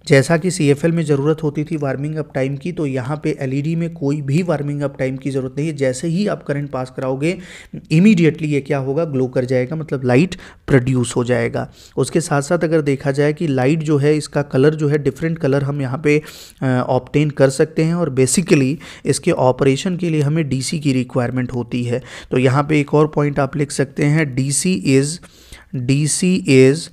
A: जैसा कि सी में ज़रूरत होती थी वार्मिंग अप टाइम की तो यहाँ पे डी e में कोई भी वार्मिंग अप टाइम की ज़रूरत नहीं है जैसे ही आप करंट पास कराओगे इमीडिएटली ये क्या होगा ग्लो कर जाएगा मतलब लाइट प्रोड्यूस हो जाएगा उसके साथ साथ अगर देखा जाए कि लाइट जो है इसका कलर जो है डिफरेंट कलर हम यहाँ पे ऑप्टेन कर सकते हैं और बेसिकली इसके ऑपरेशन के लिए हमें सी की रिक्वायरमेंट होती है तो यहाँ पर एक और पॉइंट आप लिख सकते हैं C is C is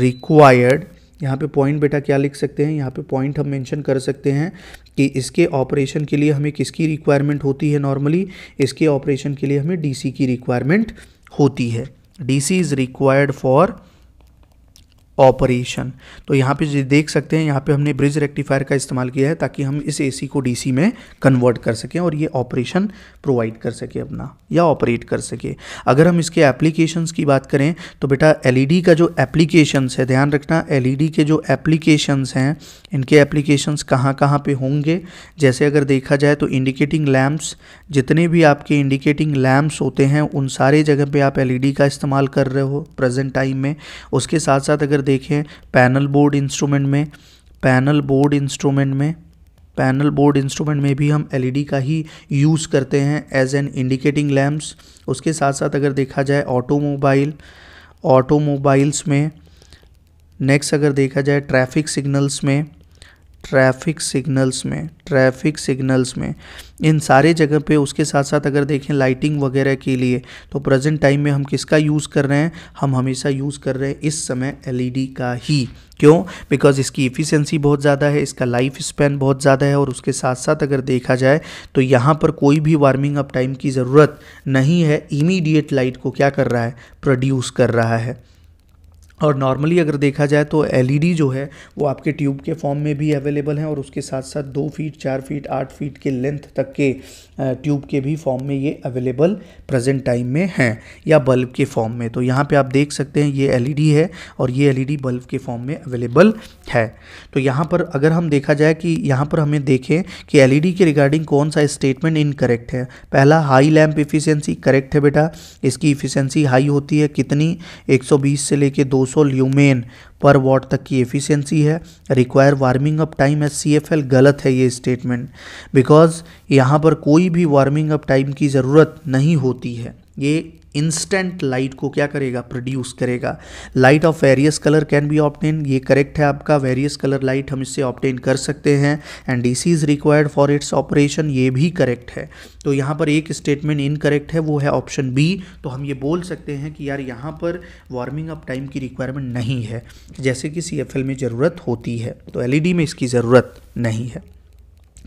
A: required यहाँ पे पॉइंट बेटा क्या लिख सकते हैं यहाँ पे पॉइंट हम मेंशन कर सकते हैं कि इसके ऑपरेशन के लिए हमें किसकी रिक्वायरमेंट होती है नॉर्मली इसके ऑपरेशन के लिए हमें डीसी की रिक्वायरमेंट होती है DC is required for operation तो यहाँ पे देख सकते हैं यहाँ पे हमने ब्रिज रेक्टिफायर का इस्तेमाल किया है ताकि हम इस एसी को डीसी में कन्वर्ट कर सकें और ये ऑपरेशन प्रोवाइड कर सके अपना या ऑपरेट कर सके अगर हम इसके एप्लीकेशंस की बात करें तो बेटा एलईडी e का जो एप्लीकेशंस है ध्यान रखना एलईडी e के जो एप्लीकेशंस हैं इनके एप्लीकेशंस कहाँ कहाँ पे होंगे जैसे अगर देखा जाए तो इंडिकेटिंग लैम्प्स जितने भी आपके इंडिकेटिंग लैम्प्स होते हैं उन सारे जगह पे आप एल e का इस्तेमाल कर रहे हो प्रेजेंट टाइम में उसके साथ साथ अगर देखें पैनल बोर्ड इंस्ट्रूमेंट में पैनल बोर्ड इंस्ट्रूमेंट में पैनल बोर्ड इंस्ट्रूमेंट में भी हम एलईडी e का ही यूज़ करते हैं एज एन इंडिकेटिंग लैम्प्स उसके साथ साथ अगर देखा जाए ऑटोमोबाइल ऑटोमोबाइल्स में नेक्स्ट अगर देखा जाए ट्रैफिक सिग्नल्स में ट्रैफिक सिग्नल्स में ट्रैफिक सिग्नल्स में इन सारे जगह पे उसके साथ साथ अगर देखें लाइटिंग वगैरह के लिए तो प्रेजेंट टाइम में हम किसका यूज़ कर रहे हैं हम हमेशा यूज़ कर रहे हैं इस समय एलईडी का ही क्यों बिकॉज इसकी इफ़िशेंसी बहुत ज़्यादा है इसका लाइफ स्पेन बहुत ज़्यादा है और उसके साथ साथ अगर देखा जाए तो यहाँ पर कोई भी वार्मिंग अप टाइम की ज़रूरत नहीं है इमीडिएट लाइट को क्या कर रहा है प्रोड्यूस कर रहा है और नॉर्मली अगर देखा जाए तो एलईडी e जो है वो आपके ट्यूब के फॉर्म में भी अवेलेबल हैं और उसके साथ साथ दो फीट चार फीट आठ फीट के लेंथ तक के ट्यूब के भी फॉर्म में ये अवेलेबल प्रेजेंट टाइम में हैं या बल्ब के फॉर्म में तो यहाँ पे आप देख सकते हैं ये एलईडी e है और ये एलईडी बल्ब e के फॉर्म में अवेलेबल है तो यहाँ पर अगर हम देखा जाए कि यहाँ पर हमें देखें कि एल के रिगार्डिंग कौन सा स्टेटमेंट इनकरेक्ट है पहला हाई लैम्प इफिशेंसी करेक्ट है बेटा इसकी इफिशेंसी हाई होती है कितनी एक से लेकर दो 200 ल्यूमेन पर वॉट तक की एफिशिएंसी है require warming up time as C F L गलत है ये स्टेटमेंट बिकॉज यहाँ पर कोई भी वार्मिंग अप टाइम की ज़रूरत नहीं होती है ये इंस्टेंट लाइट को क्या करेगा प्रोड्यूस करेगा light of various colour can be obtain ये करेक्ट है आपका वेरियस कलर लाइट हम इससे ऑप्टेन कर सकते हैं and D C is required for its operation ये भी करेक्ट है तो यहाँ पर एक स्टेटमेंट इनकरेक्ट है वो है ऑप्शन बी तो हम ये बोल सकते हैं कि यार यहाँ पर वार्मिंग अप टाइम की रिक्वायरमेंट नहीं है जैसे कि सी में ज़रूरत होती है तो एल e में इसकी ज़रूरत नहीं है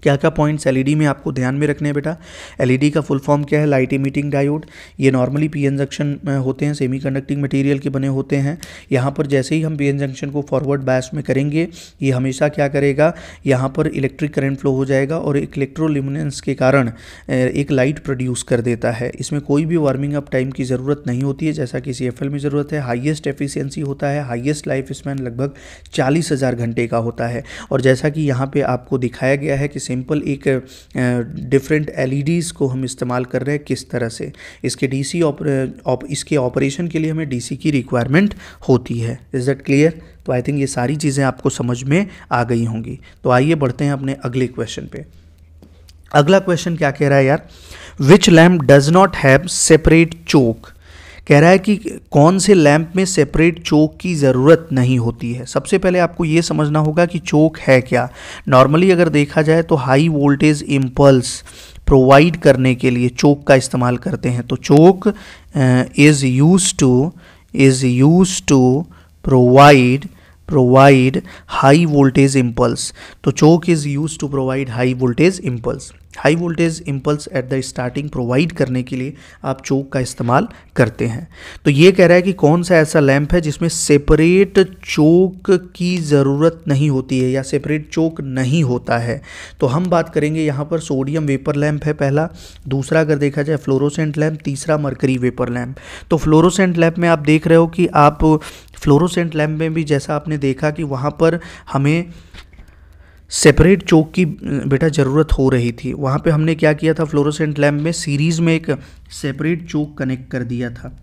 A: क्या क्या पॉइंट्स एलईडी e में आपको ध्यान में रखने हैं बेटा एलईडी e का फुल फॉर्म क्या है लाइट इमिटिंग डायोड ये नॉर्मली पी एन जंक्शन होते हैं सेमी कंडक्टिंग मटीरियल के बने होते हैं यहाँ पर जैसे ही हम पी एन जंक्शन को फॉरवर्ड बैस में करेंगे ये हमेशा क्या करेगा यहाँ पर इलेक्ट्रिक करंट फ्लो हो जाएगा और इलेक्ट्रोलिमिनेंस के कारण एक लाइट प्रोड्यूस कर देता है इसमें कोई भी वार्मिंग अप टाइम की ज़रूरत नहीं होती है जैसा कि सी में ज़रूरत है हाइएस्ट एफिशियंसी होता है हाइएस्ट लाइफ स्पैन लगभग चालीस घंटे का होता है और जैसा कि यहाँ पर आपको दिखाया गया है कि सिंपल एक डिफरेंट एल e को हम इस्तेमाल कर रहे हैं किस तरह से इसके डीसी ऑप इसके ऑपरेशन के लिए हमें डीसी की रिक्वायरमेंट होती है इज़ दैट क्लियर तो आई थिंक ये सारी चीज़ें आपको समझ में आ गई होंगी तो आइए बढ़ते हैं अपने अगले क्वेश्चन पे अगला क्वेश्चन क्या कह रहा है यार which lamp does not have separate choke कह रहा है कि कौन से लैंप में सेपरेट चोक की ज़रूरत नहीं होती है सबसे पहले आपको ये समझना होगा कि चोक है क्या नॉर्मली अगर देखा जाए तो हाई वोल्टेज इम्पल्स प्रोवाइड करने के लिए चोक का इस्तेमाल करते हैं तो choke is use to is use to provide provide high voltage impulse तो choke is use to provide high voltage impulse high voltage impulse at the starting प्रोवाइड करने के लिए आप चोक का इस्तेमाल करते हैं तो ये कह रहा है कि कौन सा ऐसा लैंप है जिसमें सेपरेट चोक की ज़रूरत नहीं होती है या सेपरेट चोक नहीं होता है तो हम बात करेंगे यहाँ पर सोडियम वेपर लैम्प है पहला दूसरा अगर देखा जाए फ्लोरोसेंट लैम्प तीसरा मरकरी वेपर लैम्प तो फ्लोरोसेंट लैम्प में आप देख रहे हो कि आप फ्लोरोसेंट लैम्प में भी जैसा आपने देखा कि वहाँ पर हमें सेपरेट चौक की बेटा ज़रूरत हो रही थी वहाँ पे हमने क्या किया था फ्लोरोसेंट लैम्प में सीरीज़ में एक सेपरेट चौक कनेक्ट कर दिया था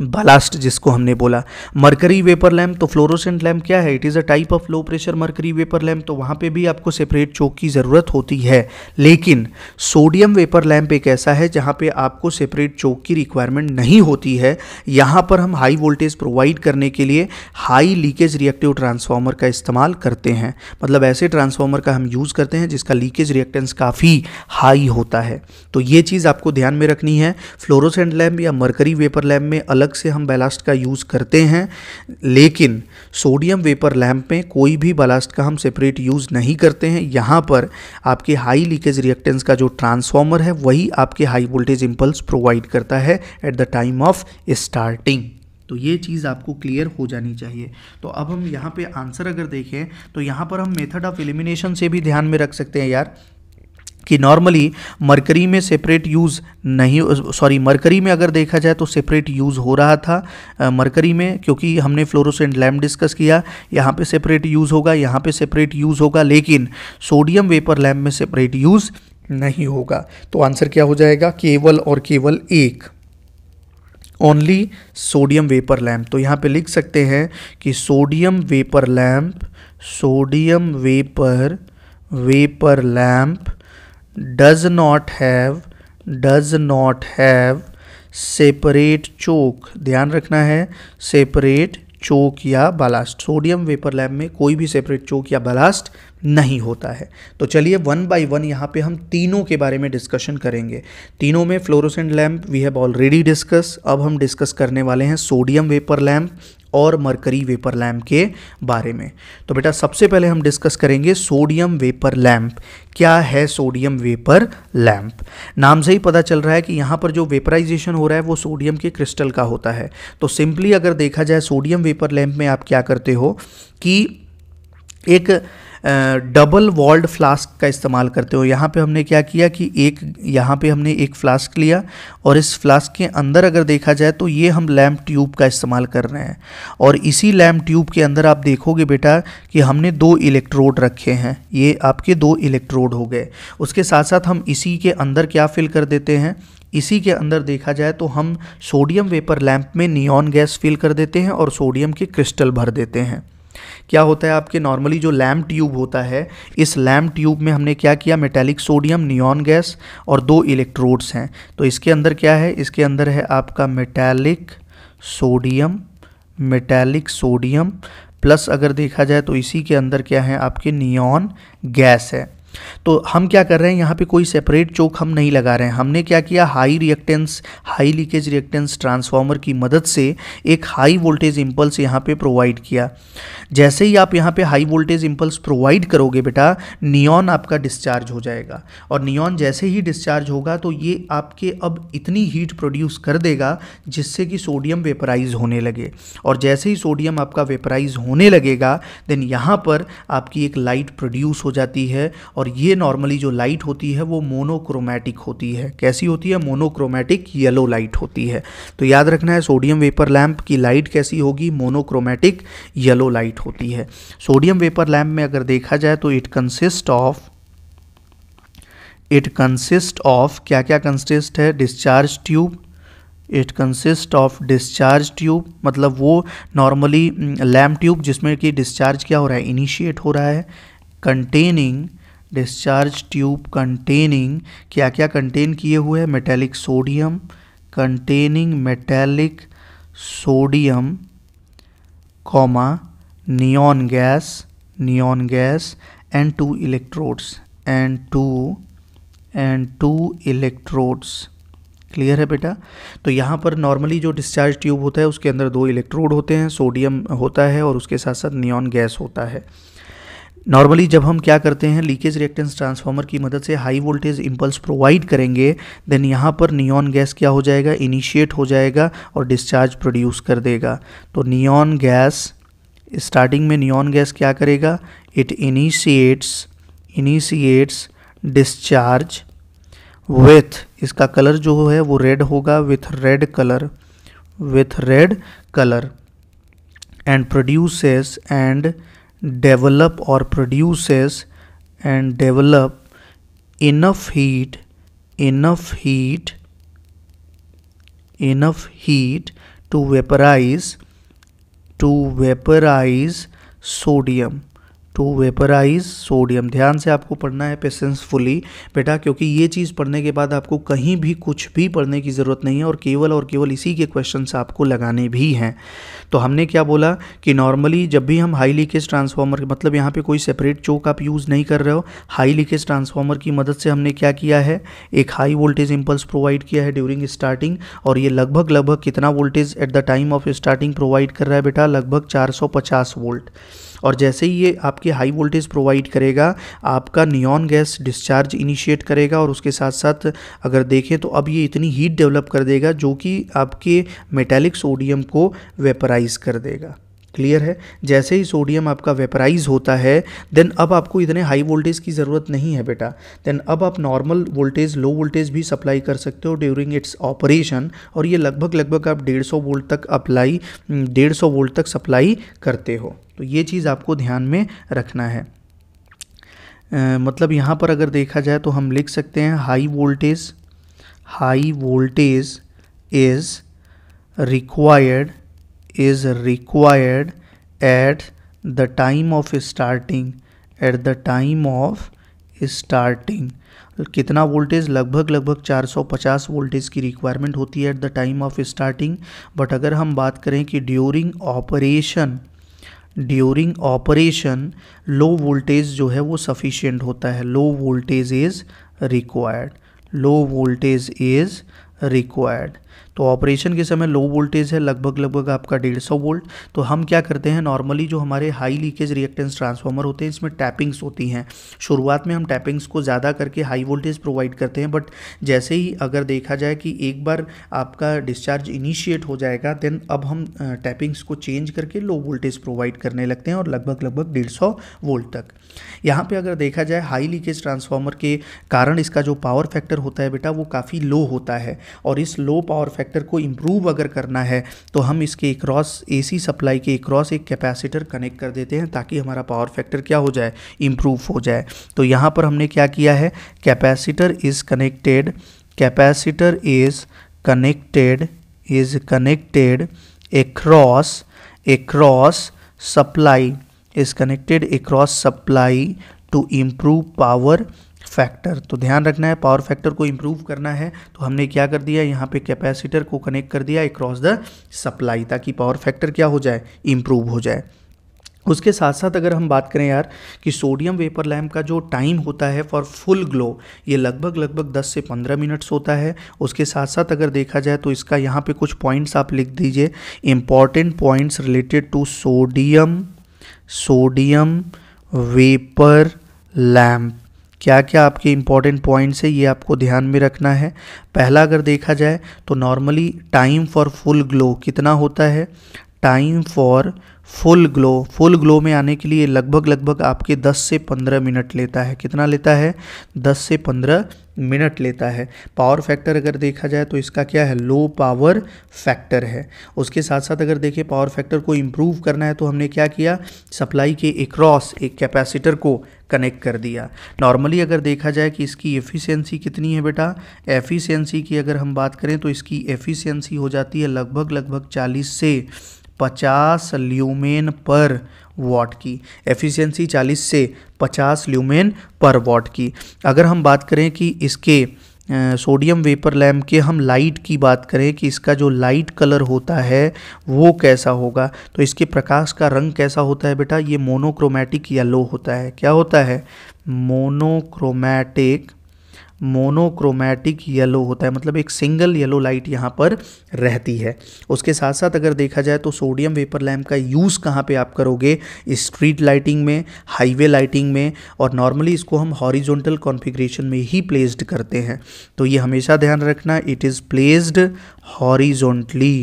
A: बालास्ट जिसको हमने बोला मरकरी वेपर लैम्प तो फ्लोरोसेंट लैम्प क्या है it is a type of low pressure mercury vapour lamp तो वहाँ पे भी आपको सेपरेट चोक की ज़रूरत होती है लेकिन सोडियम वेपर लैम्प एक ऐसा है जहाँ पे आपको सेपरेट चोक की रिक्वायरमेंट नहीं होती है यहाँ पर हम हाई वोल्टेज प्रोवाइड करने के लिए हाई लीकेज रिएक्टिव ट्रांसफार्मर का इस्तेमाल करते हैं मतलब ऐसे ट्रांसफार्मर का हम यूज़ करते हैं जिसका लीकेज रिएक्टेंस काफ़ी हाई होता है तो ये चीज़ आपको ध्यान में रखनी है फ्लोरोसेंट लैम्प या मरकरी वेपर लैम्प में अलग अलग से हम बैलास्ट का यूज़ करते हैं लेकिन सोडियम वेपर लैम्प में कोई भी बैलास्ट का हम सेपरेट यूज़ नहीं करते हैं यहाँ पर आपके हाई लीकेज रिएक्टेंस का जो ट्रांसफॉर्मर है वही आपके हाई वोल्टेज इम्पल्स प्रोवाइड करता है at the time of starting तो ये चीज़ आपको क्लियर हो जानी चाहिए तो अब हम यहाँ पे आंसर अगर देखें तो यहाँ पर हम मेथड ऑफ एलिमिनेशन से भी ध्यान में रख सकते हैं यार कि नॉर्मली मरकरी में सेपरेट यूज़ नहीं सॉरी मरकरी में अगर देखा जाए तो सेपरेट यूज़ हो रहा था मरकरी में क्योंकि हमने फ्लोरोसेंट लैम्प डिस्कस किया यहाँ पे सेपरेट यूज़ होगा यहाँ पे सेपरेट यूज़ होगा लेकिन सोडियम वेपर लैम्प में सेपरेट यूज़ नहीं होगा तो आंसर क्या हो जाएगा केवल और केवल एक ओनली सोडियम वेपर लैम्प तो यहाँ पे लिख सकते हैं कि sodium vapour lamp sodium vapour vapour lamp does not have does not have separate choke ध्यान रखना है सेपरेट चोक या बालास्ट सोडियम वेपर लैब में कोई भी सेपरेट चोक या बालास्ट नहीं होता है तो चलिए वन बाय वन यहाँ पे हम तीनों के बारे में डिस्कशन करेंगे तीनों में fluorescent lamp we have already discuss अब हम डिस्कस करने वाले हैं सोडियम वेपर लैम्प और मरकरी वेपर लैम्प के बारे में तो बेटा सबसे पहले हम डिस्कस करेंगे सोडियम वेपर लैम्प क्या है सोडियम वेपर लैम्प नाम से ही पता चल रहा है कि यहाँ पर जो वेपराइजेशन हो रहा है वो सोडियम के क्रिस्टल का होता है तो सिंपली अगर देखा जाए सोडियम वेपर लैम्प में आप क्या करते हो कि एक डबल वॉल्ड फ्लास्क का इस्तेमाल करते हो यहाँ पे हमने क्या किया कि एक यहाँ पे हमने एक फ्लास्क लिया और इस फ्लास्क के अंदर अगर देखा जाए तो ये हम लैम्प ट्यूब का इस्तेमाल कर रहे हैं और इसी लैम्प ट्यूब के अंदर आप देखोगे बेटा कि हमने दो इलेक्ट्रोड रखे हैं ये आपके दो इलेक्ट्रोड हो गए उसके साथ साथ हम इसी के अंदर क्या फिल कर देते हैं इसी के अंदर देखा जाए तो हम सोडियम वेपर लैंप में नियॉन गैस फिल कर देते हैं और सोडियम के क्रिस्टल भर देते हैं क्या होता है आपके नॉर्मली जो लैम्प ट्यूब होता है इस लैम्प ट्यूब में हमने क्या किया मेटेलिक सोडियम नियॉन गैस और दो इलेक्ट्रोड्स हैं तो इसके अंदर क्या है इसके अंदर है आपका metallic sodium metallic sodium plus अगर देखा जाए तो इसी के अंदर क्या है आपके नियॉन गैस है तो हम क्या कर रहे हैं यहाँ पे कोई सेपरेट चोक हम नहीं लगा रहे हैं हमने क्या किया high reactance high leakage reactance transformer की मदद से एक हाई वोल्टेज इम्पल्स यहाँ पे प्रोवाइड किया जैसे ही आप यहाँ पे हाई वोल्टेज इम्पल्स प्रोवाइड करोगे बेटा नियॉन आपका डिस्चार्ज हो जाएगा और नियॉन जैसे ही डिस्चार्ज होगा तो ये आपके अब इतनी हीट प्रोड्यूस कर देगा जिससे कि सोडियम वेपराइज होने लगे और जैसे ही सोडियम आपका वेपराइज होने लगेगा देन यहाँ पर आपकी एक लाइट प्रोड्यूस हो जाती है और और ये नॉर्मली जो लाइट होती है वो मोनोक्रोमैटिक होती है कैसी होती है मोनोक्रोमैटिक येलो लाइट होती है तो याद रखना है सोडियम वेपर लैम्प की लाइट कैसी होगी मोनोक्रोमैटिक येलो लाइट होती है सोडियम वेपर लैम्प में अगर देखा जाए तो it consist of it consist of क्या क्या कंसिस्ट है discharge tube it consist of discharge tube मतलब वो नॉर्मली लैम्प ट्यूब जिसमें कि डिस्चार्ज क्या हो रहा है इनिशिएट हो रहा है कंटेनिंग डिस्चार्ज ट्यूब कंटेनिंग क्या क्या कंटेन किए हुए हैं metallic sodium containing metallic sodium comma neon gas neon gas and two electrodes and two and two electrodes clear है बेटा तो यहाँ पर नॉर्मली जो डिस्चार्ज ट्यूब होता है उसके अंदर दो इलेक्ट्रोड होते हैं सोडियम होता है और उसके साथ साथ नियॉन गैस होता है नॉर्मली जब हम क्या करते हैं लीकेज रिएक्टेंस ट्रांसफार्मर की मदद से हाई वोल्टेज इम्पल्स प्रोवाइड करेंगे देन यहाँ पर नियॉन गैस क्या हो जाएगा इनिशिएट हो जाएगा और डिस्चार्ज प्रोड्यूस कर देगा तो नियॉन गैस स्टार्टिंग में नियॉन गैस क्या करेगा it initiates initiates discharge with इसका कलर जो है वो रेड होगा with red colour with red colour and produces and develop or produces and develop enough heat enough heat enough heat to vaporize to vaporize sodium to vaporize sodium ध्यान से आपको पढ़ना है पेशेंसफुली बेटा क्योंकि ये चीज़ पढ़ने के बाद आपको कहीं भी कुछ भी पढ़ने की ज़रूरत नहीं है और केवल और केवल इसी के क्वेश्चन आपको लगाने भी हैं तो हमने क्या बोला कि नॉर्मली जब भी हम हाई लीकेज ट्रांसफार्मर मतलब यहाँ पे कोई सेपरेट चौक आप यूज़ नहीं कर रहे हो हाई लीकेज ट्रांसफार्मर की मदद से हमने क्या किया है एक हाई वोल्टेज इम्पल्स प्रोवाइड किया है ड्यूरिंग स्टार्टिंग और ये लगभग लगभग कितना voltage at the time of starting provide कर रहा है बेटा लगभग चार वोल्ट और जैसे ही ये आपकी हाई वोल्टेज प्रोवाइड करेगा आपका नियॉन गैस डिस्चार्ज इनिशिएट करेगा और उसके साथ साथ अगर देखें तो अब ये इतनी हीट डेवलप कर देगा जो कि आपके मेटेलिक सोडियम को वेपराइज कर देगा क्लियर है जैसे ही सोडियम आपका वेपराइज होता है देन अब आपको इतने हाई वोल्टेज की ज़रूरत नहीं है बेटा देन अब आप नॉर्मल वोल्टेज लो वोल्टेज भी सप्लाई कर सकते हो ड्यूरिंग इट्स ऑपरेशन और ये लगभग लगभग आप डेढ़ सौ वोल्ट तक अप्लाई हम्म, डेढ़ सौ वोल्ट तक सप्लाई करते हो तो ये चीज़ आपको ध्यान में रखना है आ, मतलब यहाँ पर अगर देखा जाए तो हम लिख सकते हैं high voltage high voltage is required is required at the time of starting at the time of starting कितना वोल्टेज लगभग लगभग 450 वोल्टेज की रिक्वायरमेंट होती है at the time of starting but अगर हम बात करें कि during operation during operation low voltage जो है वो सफिशियंट होता है low voltage is required low voltage is required तो ऑपरेशन के समय लो वोल्टेज है लगभग लगभग आपका डेढ़ सौ वोल्ट तो हम क्या करते हैं नॉर्मली जो हमारे हाई लीकेज रिएक्टेंस ट्रांसफार्मर होते हैं इसमें टैपिंग्स होती हैं शुरुआत में हम टैपिंग्स को ज़्यादा करके हाई वोल्टेज प्रोवाइड करते हैं बट जैसे ही अगर देखा जाए कि एक बार आपका डिस्चार्ज इनिशिएट हो जाएगा देन अब हम टैपिंग्स को चेंज करके लो वोल्टेज प्रोवाइड करने लगते हैं और लगभग लगभग डेढ़ सौ वोल्ट तक यहाँ पे अगर देखा जाए हाई लीकेज ट्रांसफार्मर के कारण इसका जो पावर फैक्टर होता है बेटा वो काफ़ी लो होता है और इस लो पावर फैक्टर फैक्टर को इम्प्रूव अगर करना है तो हम इसके ए एसी सप्लाई के एक्रॉस एक कैपेसिटर कनेक्ट कर देते हैं ताकि हमारा पावर फैक्टर क्या हो जाए इम्प्रूव हो जाए तो यहाँ पर हमने क्या किया है capacitor is connected capacitor is connected is connected across across supply is connected across supply to improve power factor तो ध्यान रखना है पावर फैक्टर को इम्प्रूव करना है तो हमने क्या कर दिया यहाँ पे कैपेसिटर को कनेक्ट कर दिया अक्रॉस द सप्लाई ताकि पावर फैक्टर क्या हो जाए इम्प्रूव हो जाए उसके साथ साथ अगर हम बात करें यार कि सोडियम वेपर लैम्प का जो टाइम होता है फॉर फुल ग्लो ये लगभग लगभग 10 से 15 मिनट्स होता है उसके साथ साथ अगर देखा जाए तो इसका यहाँ पे कुछ पॉइंट्स आप लिख दीजिए important points related to sodium sodium vapour lamp क्या क्या आपके इंपॉर्टेंट पॉइंट्स है ये आपको ध्यान में रखना है पहला अगर देखा जाए तो normally time for full glow कितना होता है time for full glow full glow में आने के लिए लगभग लगभग आपके 10 से 15 मिनट लेता है कितना लेता है 10 से 15 मिनट लेता है पावर फैक्टर अगर देखा जाए तो इसका क्या है लो पावर फैक्टर है उसके साथ साथ अगर देखें पावर फैक्टर को इम्प्रूव करना है तो हमने क्या किया सप्लाई के एक्रॉस एक कैपेसिटर को कनेक्ट कर दिया नॉर्मली अगर देखा जाए कि इसकी एफिशिएंसी कितनी है बेटा एफिशिएंसी की अगर हम बात करें तो इसकी एफिशिएंसी हो जाती है लगभग लगभग 40 से 50 ल्यूमेन पर वॉट की एफिशिएंसी 40 से 50 ल्यूमेन पर वॉट की अगर हम बात करें कि इसके सोडियम वेपर लैम्प के हम लाइट की बात करें कि इसका जो लाइट कलर होता है वो कैसा होगा तो इसके प्रकाश का रंग कैसा होता है बेटा ये मोनोक्रोमेटिक येलो होता है क्या होता है मोनोक्रोमैटिक मोनोक्रोमैटिक येलो होता है मतलब एक सिंगल येलो लाइट यहाँ पर रहती है उसके साथ साथ अगर देखा जाए तो सोडियम वेपर लैम्प का यूज़ कहाँ पे आप करोगे स्ट्रीट लाइटिंग में हाईवे लाइटिंग में और नॉर्मली इसको हम हॉरिजोनटल कॉन्फ़िगरेशन में ही प्लेस्ड करते हैं तो ये हमेशा ध्यान रखना इट इज़ प्लेस्ड हॉरिजॉन्टली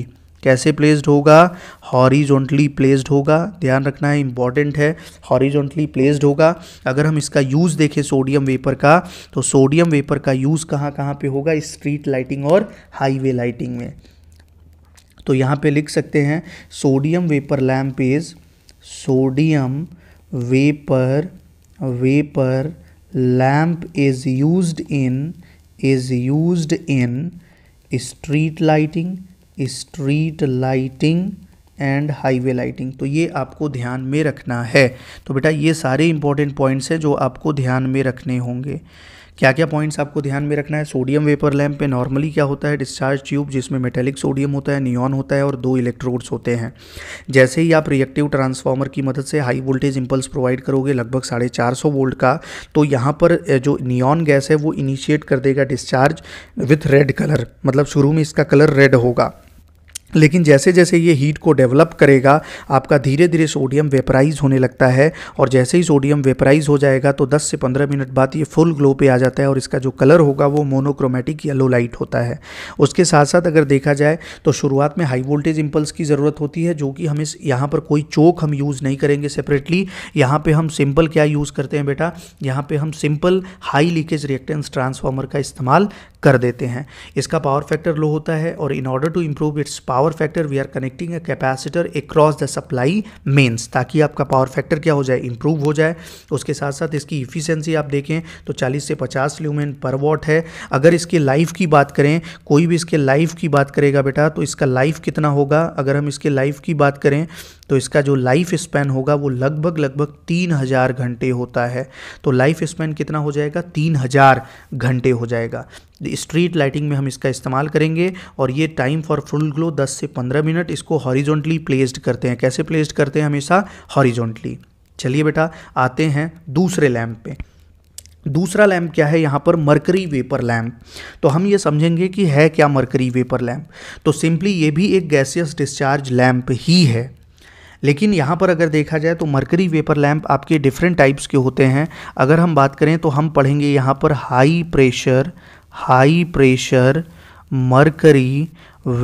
A: कैसे प्लेस्ड होगा हॉरीजोंटली प्लेस्ड होगा ध्यान रखना है इंपॉर्टेंट है हॉरीजोंटली प्लेस्ड होगा अगर हम इसका यूज़ देखें सोडियम वेपर का तो सोडियम वेपर का यूज़ कहाँ कहाँ पे होगा स्ट्रीट लाइटिंग और हाईवे लाइटिंग में तो यहाँ पे लिख सकते हैं sodium vapour lamp is sodium vapour vapour lamp is use in is use in street lighting street lighting and highway lighting तो ये आपको ध्यान में रखना है तो बेटा ये सारे इंपॉर्टेंट पॉइंट्स हैं जो आपको ध्यान में रखने होंगे क्या क्या पॉइंट्स आपको ध्यान में रखना है सोडियम वेपर लैम्प पे नॉर्मली क्या होता है डिस्चार्ज ट्यूब जिसमें मेटेलिक सोडियम होता है नियॉन होता है और दो इलेक्ट्रोड्स होते हैं जैसे ही आप रिएक्टिव ट्रांसफार्मर की मदद से हाई वोल्टेज इंपल्स प्रोवाइड करोगे लगभग साढ़े चार सौ वोल्ट का तो यहाँ पर जो नियॉन गैस है वो इनिशिएट कर देगा डिस्चार्ज विथ रेड कलर मतलब शुरू में इसका कलर रेड होगा लेकिन जैसे जैसे ये हीट को डेवलप करेगा आपका धीरे धीरे सोडियम वेपराइज होने लगता है और जैसे ही सोडियम वेपराइज हो जाएगा तो 10 से 15 मिनट बाद ये फुल ग्लो पे आ जाता है और इसका जो कलर होगा वो मोनोक्रोमेटिक येलो लाइट होता है उसके साथ साथ अगर देखा जाए तो शुरुआत में हाई वोल्टेज इम्पल्स की ज़रूरत होती है जो कि हम इस यहाँ पर कोई चोक हम यूज़ नहीं करेंगे सेपरेटली यहाँ पर हम सिंपल क्या यूज़ करते हैं बेटा यहाँ पर हम simple high leakage reactance transformer का इस्तेमाल कर देते हैं इसका पावर फैक्टर लो होता है और in order to improve its power factor we are connecting a capacitor across the supply mains ताकि आपका पावर फैक्टर क्या हो जाए इम्प्रूव हो जाए उसके साथ साथ इसकी इफिशियंसी आप देखें तो 40 से 50 ल्यूमेन पर वॉट है अगर इसके लाइफ की बात करें कोई भी इसके लाइफ की बात करेगा बेटा तो इसका लाइफ कितना होगा अगर हम इसके लाइफ की बात करें तो इसका जो लाइफ स्पैन होगा वो लगभग लगभग तीन हज़ार घंटे होता है तो लाइफ स्पैन कितना हो जाएगा तीन हज़ार घंटे हो जाएगा स्ट्रीट लाइटिंग में हम इसका इस्तेमाल करेंगे और ये टाइम फॉर फुल ग्लो 10 से 15 मिनट इसको हॉरिजॉन्टली प्लेस्ड करते हैं कैसे प्लेस्ड करते हैं हमेशा हॉरिजॉन्टली चलिए बेटा आते हैं दूसरे लैम्प पे दूसरा लैम्प क्या है यहाँ पर मरकरी वेपर लैम्प तो हम ये समझेंगे कि है क्या मरकरी वेपर लैम्प तो सिंपली ये भी एक गैसियस डिस्चार्ज लैम्प ही है लेकिन यहाँ पर अगर देखा जाए तो मरकरी वेपर लैम्प आपके डिफरेंट टाइप्स के होते हैं अगर हम बात करें तो हम पढ़ेंगे यहाँ पर high pressure high pressure mercury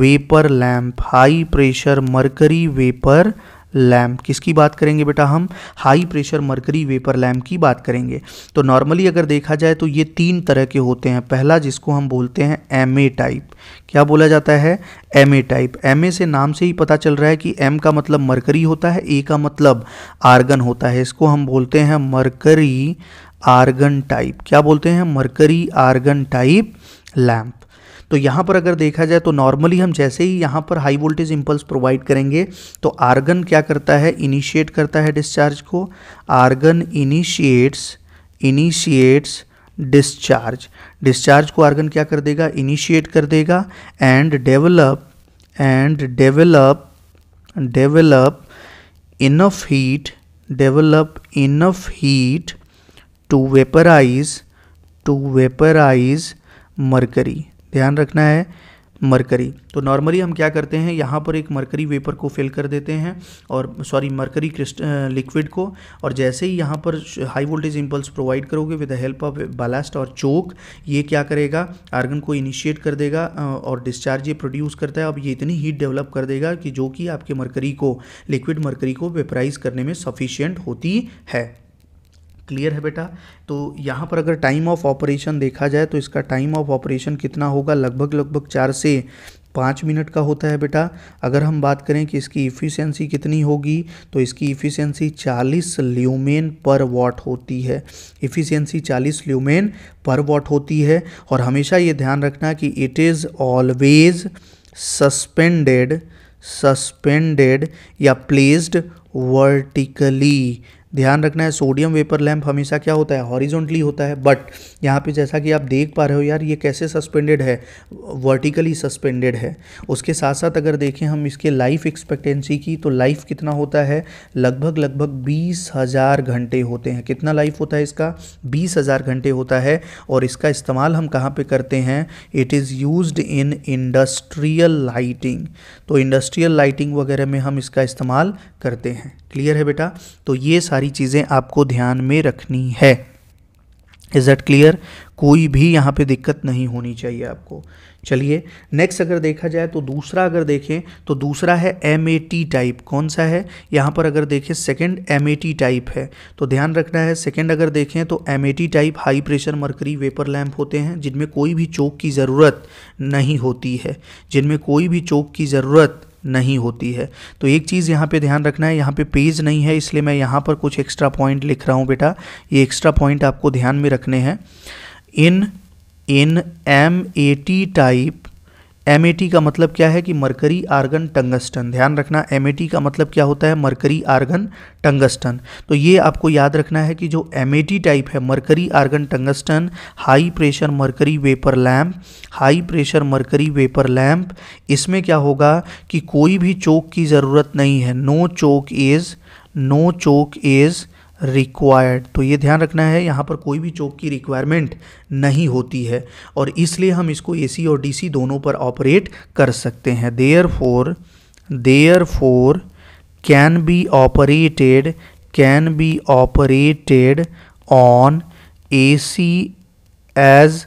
A: vapour lamp high pressure mercury vapour lamp किसकी बात करेंगे बेटा हम high pressure mercury vapour lamp की बात करेंगे तो नॉर्मली अगर देखा जाए तो ये तीन तरह के होते हैं पहला जिसको हम बोलते हैं एम ए टाइप क्या बोला जाता है M A type M A से नाम से ही पता चल रहा है कि एम का मतलब मरकरी होता है ए का मतलब आर्गन होता है इसको हम बोलते हैं मरकरी आर्गन टाइप क्या बोलते हैं मरकरी आर्गन टाइप लैम्प तो यहाँ पर अगर देखा जाए तो नॉर्मली हम जैसे ही यहाँ पर हाई वोल्टेज इम्पल्स प्रोवाइड करेंगे तो आर्गन क्या करता है इनिशिएट करता है डिस्चार्ज को argon initiates initiates discharge discharge को आर्गन क्या कर देगा इनिशिएट कर देगा and develop and develop develop enough heat develop enough heat to vaporise to vaporise mercury ध्यान रखना है मरकरी तो नॉर्मली हम क्या करते हैं यहाँ पर एक मरकरी वेपर को फिल कर देते हैं और सॉरी मरकरी क्रिस्ट लिक्विड को और जैसे ही यहाँ पर हाई वोल्टेज इम्पल्स प्रोवाइड करोगे with the help of ballast और चोक ये क्या करेगा आर्गन को इनिशिएट कर देगा और डिस्चार्ज ये प्रोड्यूस करता है अब ये इतनी हीट डेवलप कर देगा कि जो कि आपके मरकरी को लिक्विड मरकरी को वेपराइज करने में सफिशियंट होती है क्लियर है बेटा तो यहाँ पर अगर टाइम ऑफ ऑपरेशन देखा जाए तो इसका टाइम ऑफ ऑपरेशन कितना होगा लगभग लगभग चार से पाँच मिनट का होता है बेटा अगर हम बात करें कि इसकी इफ़िशेंसी कितनी होगी तो इसकी इफ़िशियंसी 40 ल्यूमेन पर वॉट होती है इफ़िशियंसी 40 ल्यूमेन पर वॉट होती है और हमेशा ये ध्यान रखना कि it is always suspended suspended या प्लेस्ड वर्टिकली ध्यान रखना है सोडियम वेपर लैम्प हमेशा क्या होता है हॉरिजॉन्टली होता है बट यहाँ पे जैसा कि आप देख पा रहे हो यार ये कैसे सस्पेंडेड है वर्टिकली सस्पेंडेड है उसके साथ साथ अगर देखें हम इसके लाइफ एक्सपेक्टेंसी की तो लाइफ कितना होता है लगभग लगभग बीस हज़ार घंटे होते हैं कितना लाइफ होता है इसका बीस हज़ार घंटे होता है और इसका इस्तेमाल हम कहाँ पर करते हैं it is use in industrial lighting तो इंडस्ट्रियल लाइटिंग वगैरह में हम इसका इस्तेमाल करते हैं क्लियर है बेटा तो ये सारी सारी चीज़ें आपको ध्यान में रखनी है इज़ एट क्लियर कोई भी यहाँ पे दिक्कत नहीं होनी चाहिए आपको चलिए नेक्स्ट अगर देखा जाए तो दूसरा अगर देखें तो दूसरा है एम ए टी टाइप कौन सा है यहाँ पर अगर देखें second M A T type है तो ध्यान रखना है सेकेंड अगर देखें तो M A T type high pressure mercury vapour lamp होते हैं जिनमें कोई भी चौक की ज़रूरत नहीं होती है जिनमें कोई भी चौक की ज़रूरत नहीं होती है तो एक चीज़ यहाँ पे ध्यान रखना है यहाँ पे पेज नहीं है इसलिए मैं यहाँ पर कुछ एक्स्ट्रा पॉइंट लिख रहा हूँ बेटा ये एक्स्ट्रा पॉइंट आपको ध्यान में रखने हैं इन इन M A T type M का मतलब क्या है कि मरकरी आर्गन टंगस्टन ध्यान रखना एम का मतलब क्या होता है मरकरी आर्गन टंगस्टन तो ये आपको याद रखना है कि जो एम टाइप है mercury argon tungsten high pressure mercury vapour lamp high pressure mercury vapour lamp इसमें क्या होगा कि कोई भी चोक की ज़रूरत नहीं है no choke is no choke is required तो ये ध्यान रखना है यहाँ पर कोई भी चौक की रिक्वायरमेंट नहीं होती है और इसलिए हम इसको एसी और डीसी दोनों पर ऑपरेट कर सकते हैं therefore therefore can be operated can be operated on AC as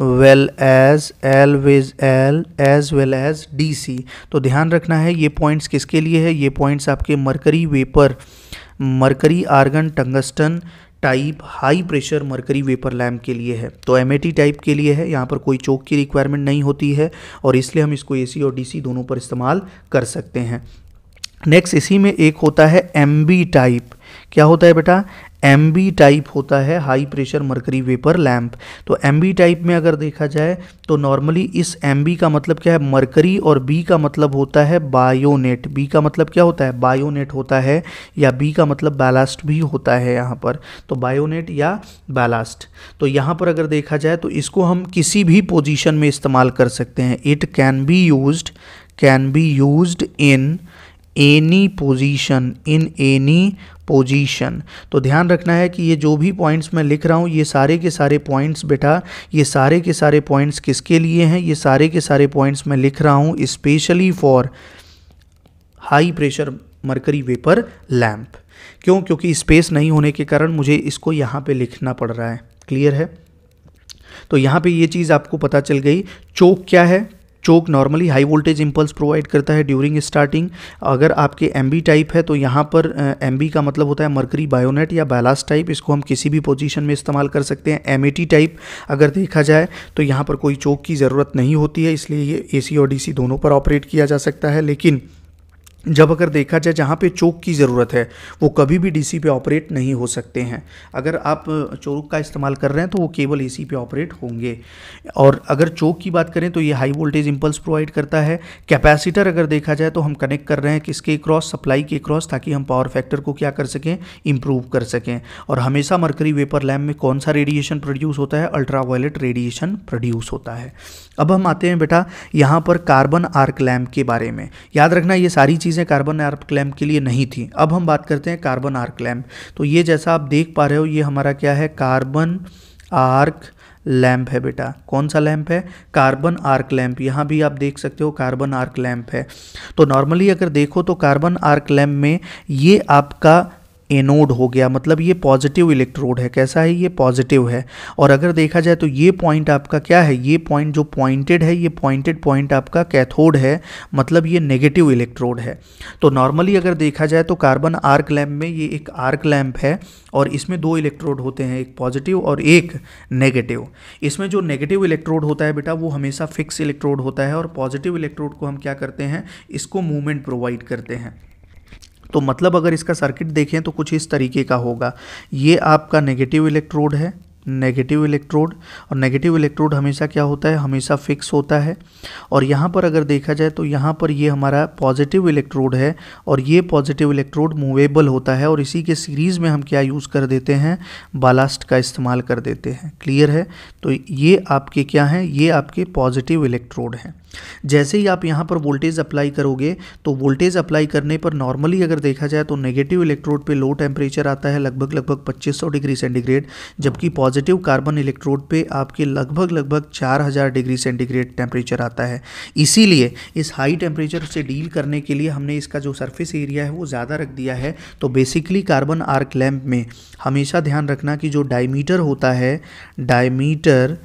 A: well as L ways L as well as D C तो ध्यान रखना है ये पॉइंट्स किसके लिए है ये पॉइंट्स आपके mercury vapour mercury argon tungsten type high pressure mercury vapour lamp के लिए है तो एम टाइप के लिए है यहाँ पर कोई चौक की रिक्वायरमेंट नहीं होती है और इसलिए हम इसको ए और डी दोनों पर इस्तेमाल कर सकते हैं नेक्स्ट इसी में एक होता है एम टाइप क्या होता है बेटा एम बी टाइप होता है high pressure mercury vapour lamp तो एम बी टाइप में अगर देखा जाए तो नॉर्मली इस एम बी का मतलब क्या है मरकरी और बी का मतलब होता है बायोनेट बी का मतलब क्या होता है बायोनेट होता है या बी का मतलब बैलास्ट भी होता है यहाँ पर तो बायोनेट या बैलास्ट तो यहाँ पर अगर देखा जाए तो इसको हम किसी भी पोजिशन में इस्तेमाल कर सकते हैं it can be use can be use in any position in any position तो ध्यान रखना है कि ये जो भी पॉइंट्स मैं लिख रहा हूँ ये सारे के सारे पॉइंट्स बेटा ये सारे के सारे पॉइंट्स किसके लिए हैं ये सारे के सारे पॉइंट्स मैं लिख रहा हूँ specially for high pressure mercury vapour lamp क्यों क्योंकि स्पेस नहीं होने के कारण मुझे इसको यहाँ पर लिखना पड़ रहा है क्लियर है तो यहाँ पे ये चीज़ आपको पता चल गई चोक क्या है choke normally high voltage impulse provide करता है ड्यूरिंग स्टार्टिंग अगर आपके एम टाइप है तो यहाँ पर एम का मतलब होता है मर्करी बायोनेट या बैलास्ट टाइप इसको हम किसी भी पोजीशन में इस्तेमाल कर सकते हैं एम टाइप अगर देखा जाए तो यहाँ पर कोई चोक की ज़रूरत नहीं होती है इसलिए ये ए और डी दोनों पर ऑपरेट किया जा सकता है लेकिन जब अगर देखा जाए जहाँ पे चौक की ज़रूरत है वो कभी भी डीसी पे ऑपरेट नहीं हो सकते हैं अगर आप चौक का इस्तेमाल कर रहे हैं तो वो केवल एसी पे ऑपरेट होंगे और अगर चौक की बात करें तो ये हाई वोल्टेज इंपल्स प्रोवाइड करता है कैपेसिटर अगर देखा जाए तो हम कनेक्ट कर रहे हैं किसके क्रॉस सप्लाई के क्रॉस ताकि हम पावर फैक्टर को क्या कर सकें इम्प्रूव कर सकें और हमेशा मरकरी वेपर लैम्प में कौन सा रेडिएशन प्रोड्यूस होता है अल्ट्रावायलेट रेडिएशन प्रोड्यूस होता है अब हम आते हैं बेटा यहाँ पर कार्बन आर्क लैम्प के बारे में याद रखना ये सारी चीज़ चीज़ें कार्बन आर्क क्लैम्प के लिए नहीं थी अब हम बात करते हैं कार्बन आर्क क्लैम्प तो ये जैसा आप देख पा रहे हो ये हमारा क्या है कार्बन आर्क लैम्प है बेटा कौन सा लैम्प है कार्बन आर्क लैम्प यहाँ भी आप देख सकते हो कार्बन आर्क लैम्प है तो नॉर्मली अगर देखो तो कार्बन आर्क लैम्प में ये आपका एनोड हो गया मतलब ये पॉजिटिव इलेक्ट्रोड है कैसा है ये पॉजिटिव है और अगर देखा जाए तो ये पॉइंट आपका क्या है ये पॉइंट जो पॉइंटेड है ये पॉइंटेड पॉइंट आपका कैथोड है मतलब ये नेगेटिव इलेक्ट्रोड है तो नॉर्मली अगर देखा जाए तो कार्बन आर्क लैम्प में ये एक आर्क लैम्प है और इसमें दो इलेक्ट्रोड होते हैं एक पॉजिटिव और एक नेगेटिव इसमें जो नेगेटिव इलेक्ट्रोड होता है बेटा वो हमेशा फिक्स इलेक्ट्रोड होता है और पॉजिटिव इलेक्ट्रोड को हम क्या करते हैं इसको मूवमेंट प्रोवाइड करते हैं तो मतलब अगर इसका सर्किट देखें तो कुछ इस तरीके का होगा ये आपका नेगेटिव इलेक्ट्रोड है नेगेटिव इलेक्ट्रोड और नेगेटिव इलेक्ट्रोड हमेशा क्या होता है हमेशा फिक्स होता है और यहाँ पर अगर देखा जाए तो यहाँ पर ये हमारा पॉजिटिव इलेक्ट्रोड है और ये पॉजिटिव इलेक्ट्रोड मूवेबल होता है और इसी के सीरीज़ में हम क्या यूज़ कर देते हैं बालास्ट का इस्तेमाल कर देते हैं क्लियर है तो ये आपके क्या हैं ये आपके पॉजिटिव इलेक्ट्रोड हैं जैसे ही आप यहाँ पर वोल्टेज अप्लाई करोगे तो वोल्टेज अप्लाई करने पर नॉर्मली अगर देखा जाए तो नेगेटिव इलेक्ट्रोड पे लो टेम्परेचर आता है लगभग लगभग 2500 डिग्री सेंटीग्रेड जबकि पॉजिटिव पॉजिटिव कार्बन इलेक्ट्रोड पे आपके लगभग लगभग 4000 डिग्री सेंटीग्रेड टेम्परेचर आता है इसीलिए इस हाई टेम्परेचर से डील करने के लिए हमने इसका जो सरफेस एरिया है वो ज़्यादा रख दिया है तो बेसिकली कार्बन आर्क लैम्प में हमेशा ध्यान रखना कि जो डायमीटर होता है diameter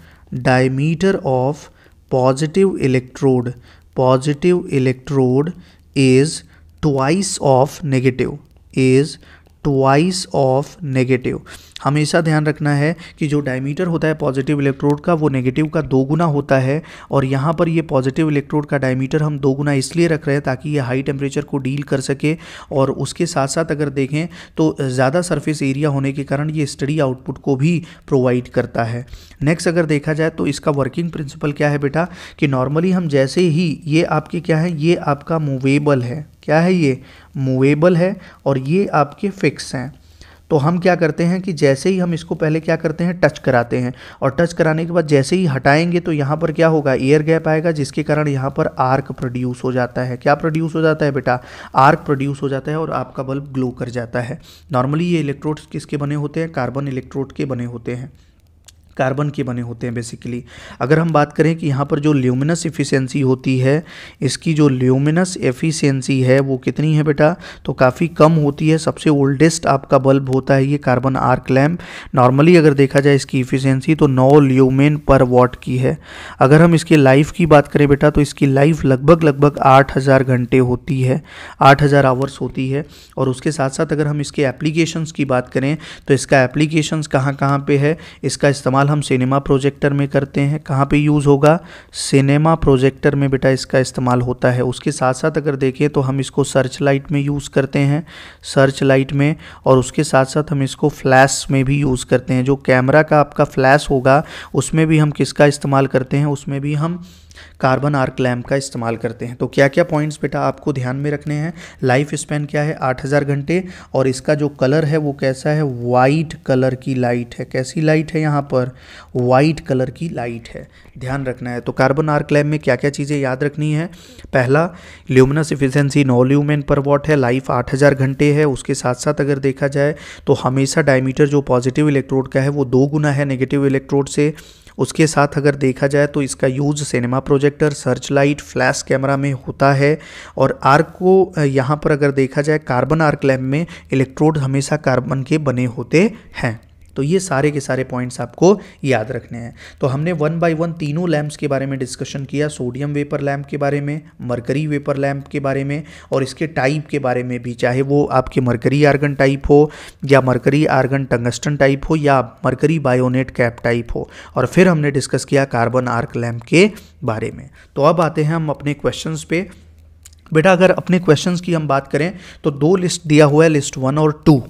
A: diameter of positive electrode positive electrode is twice of negative is twice of negative हमेशा ध्यान रखना है कि जो डायमीटर होता है पॉजिटिव इलेक्ट्रोड का वो नेगेटिव का दो गुना होता है और यहाँ पर ये पॉजिटिव इलेक्ट्रोड का डायमीटर हम दो गुना इसलिए रख रहे हैं ताकि ये हाई टेम्परेचर को डील कर सके और उसके साथ साथ अगर देखें तो ज़्यादा सरफेस एरिया होने के कारण ये स्टडी आउटपुट को भी प्रोवाइड करता है नेक्स्ट अगर देखा जाए तो इसका वर्किंग प्रिंसिपल क्या है बेटा कि नॉर्मली हम जैसे ही ये आपके क्या है ये आपका मूवेबल है क्या है ये मूवेबल है और ये आपके फिक्स हैं तो हम क्या करते हैं कि जैसे ही हम इसको पहले क्या करते हैं टच कराते हैं और टच कराने के बाद जैसे ही हटाएंगे तो यहाँ पर क्या होगा एयर गैप आएगा जिसके कारण यहाँ पर आर्क प्रोड्यूस हो जाता है क्या प्रोड्यूस हो जाता है बेटा आर्क प्रोड्यूस हो जाता है और आपका बल्ब ग्लो कर जाता है नॉर्मली ये इलेक्ट्रोड्स किसके बने होते हैं कार्बन इलेक्ट्रोड के बने होते हैं कार्बन के बने होते हैं बेसिकली अगर हम बात करें कि यहाँ पर जो ल्यूमिनस एफिशिएंसी होती है इसकी जो ल्यूमिनस एफिशिएंसी है वो कितनी है बेटा तो काफ़ी कम होती है सबसे ओल्डेस्ट आपका बल्ब होता है ये कार्बन आर्क लैम्प नॉर्मली अगर देखा जाए इसकी एफिशिएंसी तो नौ ल्यूमेन पर वॉट की है अगर हम इसके लाइफ की बात करें बेटा तो इसकी लाइफ लगभग लगभग आठ हज़ार घंटे होती है आठ हज़ार आवर्स होती है और उसके साथ साथ अगर हम इसके एप्लीकेशन की बात करें तो इसका एप्लीकेशन कहाँ कहाँ पर है इसका इस्तेमाल इस्तेमाल हम सिनेमा प्रोजेक्टर में करते हैं कहाँ पे यूज़ होगा सिनेमा प्रोजेक्टर में बेटा इसका इस्तेमाल होता है उसके साथ साथ अगर देखें तो हम इसको सर्च लाइट में यूज़ करते हैं सर्च लाइट में और उसके साथ साथ हम इसको फ्लैश में भी यूज़ करते हैं जो कैमरा का आपका फ्लैश होगा उसमें भी हम किसका इस्तेमाल करते हैं उसमें भी हम कार्बन आर्क लैम्प का इस्तेमाल करते हैं तो क्या क्या पॉइंट्स बेटा आपको ध्यान में रखने हैं लाइफ स्पेन क्या है आठ हज़ार घंटे और इसका जो कलर है वो कैसा है वाइट कलर की लाइट है कैसी लाइट है यहाँ पर वाइट कलर की लाइट है ध्यान रखना है तो कार्बन आर्क लैम्प में क्या क्या चीज़ें याद रखनी है पहला luminous efficiency no lumen lumen per watt है लाइफ आठ हज़ार घंटे है उसके साथ साथ अगर देखा जाए तो हमेशा डायमीटर जो पॉजिटिव इलेक्ट्रोड का है वो दो गुना है नेगेटिव इलेक्ट्रोड से उसके साथ अगर देखा जाए तो इसका use cinema projector search light flash camera में होता है और आर्क को यहाँ पर अगर देखा जाए कार्बन आर्क लैम्प में इलेक्ट्रोड हमेशा कार्बन के बने होते हैं तो ये सारे के सारे पॉइंट्स आपको याद रखने हैं तो हमने वन बाय वन तीनों लैम्प्स के बारे में डिस्कशन किया सोडियम वेपर लैम्प के बारे में मरकरी वेपर लैम्प के बारे में और इसके टाइप के बारे में भी चाहे वो आपके मरकरी आर्गन टाइप हो या मरकरी आर्गन टंगस्टन टाइप हो या मरकरी बायोनेट कैप टाइप हो और फिर हमने डिस्कस किया कार्बन आर्क लैम्प के बारे में तो अब आते हैं हम अपने क्वेश्चन पे बेटा अगर अपने क्वेश्चंस की हम बात करें तो दो लिस्ट दिया हुआ है लिस्ट वन और टू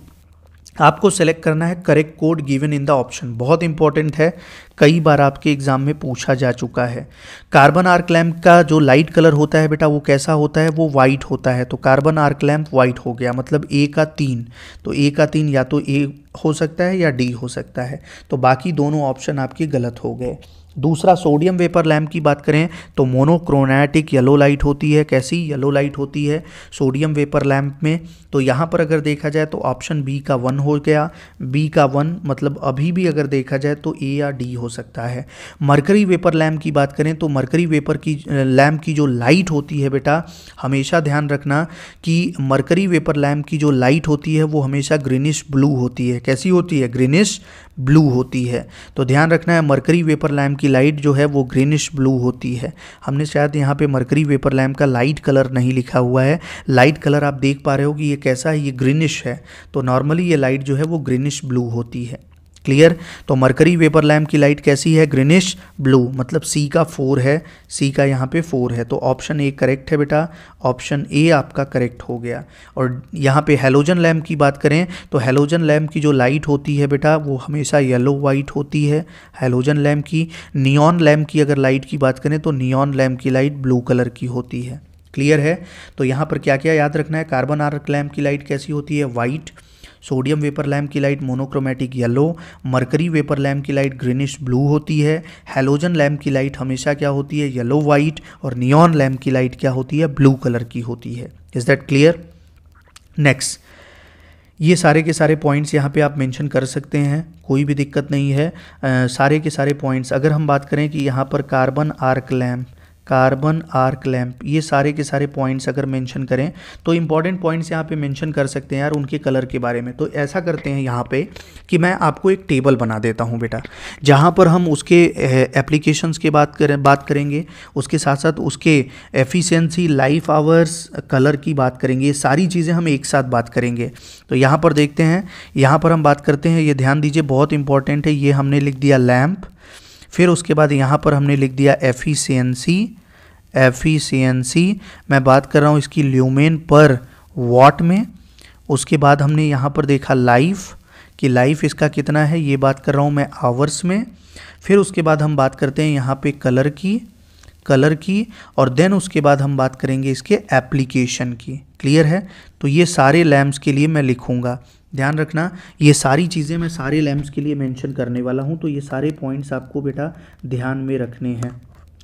A: आपको सेलेक्ट करना है correct code given in the option बहुत इंपॉर्टेंट है कई बार आपके एग्जाम में पूछा जा चुका है कार्बन आर्क लैम्प का जो लाइट कलर होता है बेटा वो कैसा होता है वो वाइट होता है तो कार्बन आर्क लैम्प वाइट हो गया मतलब ए का तीन तो ए का तीन या तो ए हो सकता है या डी हो सकता है तो बाकी दोनों ऑप्शन आपके गलत हो गए दूसरा सोडियम वेपर लैम्प की बात करें तो मोनोक्रोनेटिक येलो लाइट होती है कैसी येलो लाइट होती है सोडियम वेपर लैम्प में तो यहाँ पर अगर देखा जाए तो ऑप्शन बी का वन हो गया बी का वन मतलब अभी भी अगर देखा जाए तो ए या डी हो सकता है मरकरी वेपर लैम्प की बात करें तो मरकरी वेपर की लैम्प की जो लाइट होती है बेटा हमेशा ध्यान रखना कि मरकरी वेपर लैम्प की जो लाइट होती है वो हमेशा ग्रीनिश ब्लू होती है कैसी होती है ग्रीनिश ब्लू होती है तो ध्यान रखना है मरकरी वेपर लैम्प की लाइट जो है वो ग्रीनिश ब्लू होती है हमने शायद यहाँ पे मरकरी वेपर लैम्प का लाइट कलर नहीं लिखा हुआ है लाइट कलर आप देख पा रहे हो कि ये कैसा है ये ग्रीनिश है तो नॉर्मली ये लाइट जो है वो ग्रीनिश ब्लू होती है क्लियर तो मरकरी वेपर लैम्प की लाइट कैसी है ग्रीनिश ब्लू मतलब सी का फोर है सी का यहाँ पे फोर है तो ऑप्शन ए करेक्ट है बेटा ऑप्शन ए आपका करेक्ट हो गया और यहाँ पे हेलोजन लैम्प की बात करें तो हेलोजन लैम्प की जो लाइट होती है बेटा वो हमेशा येलो वाइट होती है हेलोजन लैम्प की नियॉन लैम्प की अगर लाइट की बात करें तो नियॉन लैम्प की लाइट ब्लू कलर की होती है क्लियर है तो यहाँ पर क्या क्या याद रखना है कार्बन आर्क लैम्प की लाइट कैसी होती है वाइट सोडियम वेपर लैम्प की light monochromatic yellow mercury vapour lamp की लाइट ग्रीनिश ब्लू होती है हेलोजन लैम्प की लाइट हमेशा क्या होती है येलो वाइट और नियॉन लैम्प की लाइट क्या होती है ब्लू कलर की होती है इज दैट क्लियर नेक्स्ट ये सारे के सारे पॉइंट्स यहाँ पे आप मेंशन कर सकते हैं कोई भी दिक्कत नहीं है आ, सारे के सारे पॉइंट्स अगर हम बात करें कि यहाँ पर carbon arc lamp carbon arc lamp ये सारे के सारे पॉइंट्स अगर मेंशन करें तो इंपॉर्टेंट पॉइंट्स यहाँ पे मेंशन कर सकते हैं यार उनके कलर के बारे में तो ऐसा करते हैं यहाँ पे कि मैं आपको एक टेबल बना देता हूँ बेटा जहाँ पर हम उसके एप्लीकेशंस के बात करें बात करेंगे उसके साथ साथ उसके एफिशिएंसी लाइफ आवर्स कलर की बात करेंगे ये सारी चीज़ें हम एक साथ बात करेंगे तो यहाँ पर देखते हैं यहाँ पर हम बात करते हैं ये ध्यान दीजिए बहुत इंपॉर्टेंट है ये हमने लिख दिया लैम्प फिर उसके बाद यहाँ पर हमने लिख दिया एफिशियंसी एफिशियंसी मैं बात कर रहा हूँ इसकी ल्यूमेन पर वाट में उसके बाद हमने यहाँ पर देखा लाइफ कि लाइफ इसका कितना है ये बात कर रहा हूँ मैं आवर्स में फिर उसके बाद हम बात करते हैं यहाँ पे कलर की कलर की और देन उसके बाद हम बात करेंगे इसके एप्लीकेशन की क्लियर है तो ये सारे लैम्प्स के लिए मैं लिखूँगा ध्यान रखना ये सारी चीज़ें मैं सारे लैम्प्स के लिए मेंशन करने वाला हूँ तो ये सारे पॉइंट्स आपको बेटा ध्यान में रखने हैं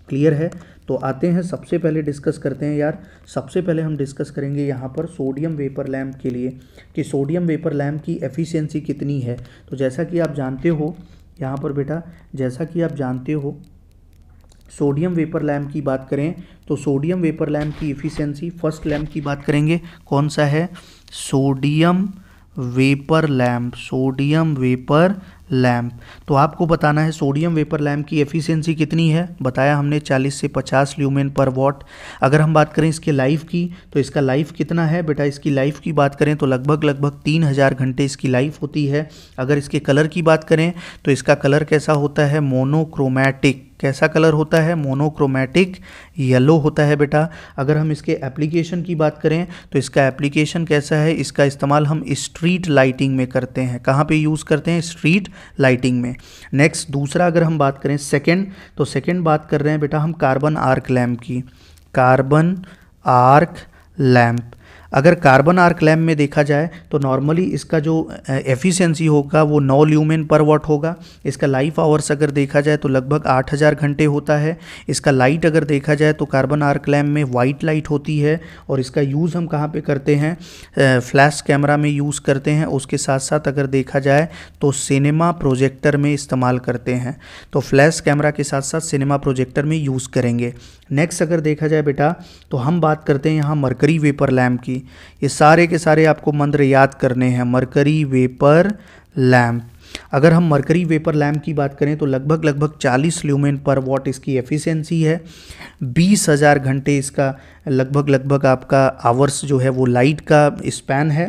A: क्लियर है तो आते हैं सबसे पहले डिस्कस करते हैं यार सबसे पहले हम डिस्कस करेंगे यहाँ पर सोडियम वेपर लैम्प के लिए कि सोडियम वेपर लैम्प की एफिशियंसी कितनी है तो जैसा कि आप जानते हो यहाँ पर बेटा जैसा कि आप जानते हो सोडियम वेपर लैम्प की बात करें तो सोडियम वेपर लैम्प की एफिशिएंसी फर्स्ट लैम्प की बात करेंगे कौन सा है sodium vapour lamp sodium vapour lamp तो आपको बताना है सोडियम वेपर लैम्प की एफिशिएंसी कितनी है बताया हमने 40 से 50 ल्यूमेन पर वॉट अगर हम बात करें इसके लाइफ की तो इसका लाइफ कितना है बेटा इसकी लाइफ की बात करें तो लगभग लगभग तीन हज़ार घंटे इसकी लाइफ होती है अगर इसके कलर की बात करें तो इसका कलर कैसा होता है मोनोक्रोमैटिक कैसा कलर होता है मोनोक्रोमेटिक येलो होता है बेटा अगर हम इसके एप्लीकेशन की बात करें तो इसका एप्लीकेशन कैसा है इसका इस्तेमाल हम स्ट्रीट लाइटिंग में करते हैं कहाँ पे यूज़ करते हैं स्ट्रीट लाइटिंग में नेक्स्ट दूसरा अगर हम बात करें सेकेंड तो सेकेंड बात कर रहे हैं बेटा हम कार्बन आर्क लैम्प की कार्बन आर्क लैम्प अगर कार्बन आर्क लैम्प में देखा जाए तो नॉर्मली इसका जो एफिशिएंसी होगा वो नौ ल्यूमेन पर वॉट होगा इसका लाइफ आवर्स अगर देखा जाए तो लगभग 8000 घंटे होता है इसका लाइट अगर देखा जाए तो कार्बन आर्क लैम्प में वाइट लाइट होती है और इसका यूज़ हम कहाँ पे करते हैं फ्लैश कैमरा में यूज़ करते हैं उसके साथ साथ अगर देखा जाए तो सिनेमा प्रोजेक्टर में इस्तेमाल करते हैं तो फ्लैश कैमरा के साथ साथ सिनेमा प्रोजेक्टर में यूज़ करेंगे नेक्स्ट अगर देखा जाए बेटा तो हम बात करते हैं यहाँ मरकरी वेपर लैम्प की होगी ये सारे के सारे आपको मंत्र याद करने हैं मरकरी वेपर लैम्प अगर हम मरकरी वेपर लैम्प की बात करें तो लगभग लगभग 40 ल्यूमेन पर वॉट इसकी एफिशिएंसी है बीस हज़ार घंटे इसका लगभग लगभग आपका आवर्स जो है वो लाइट का स्पैन है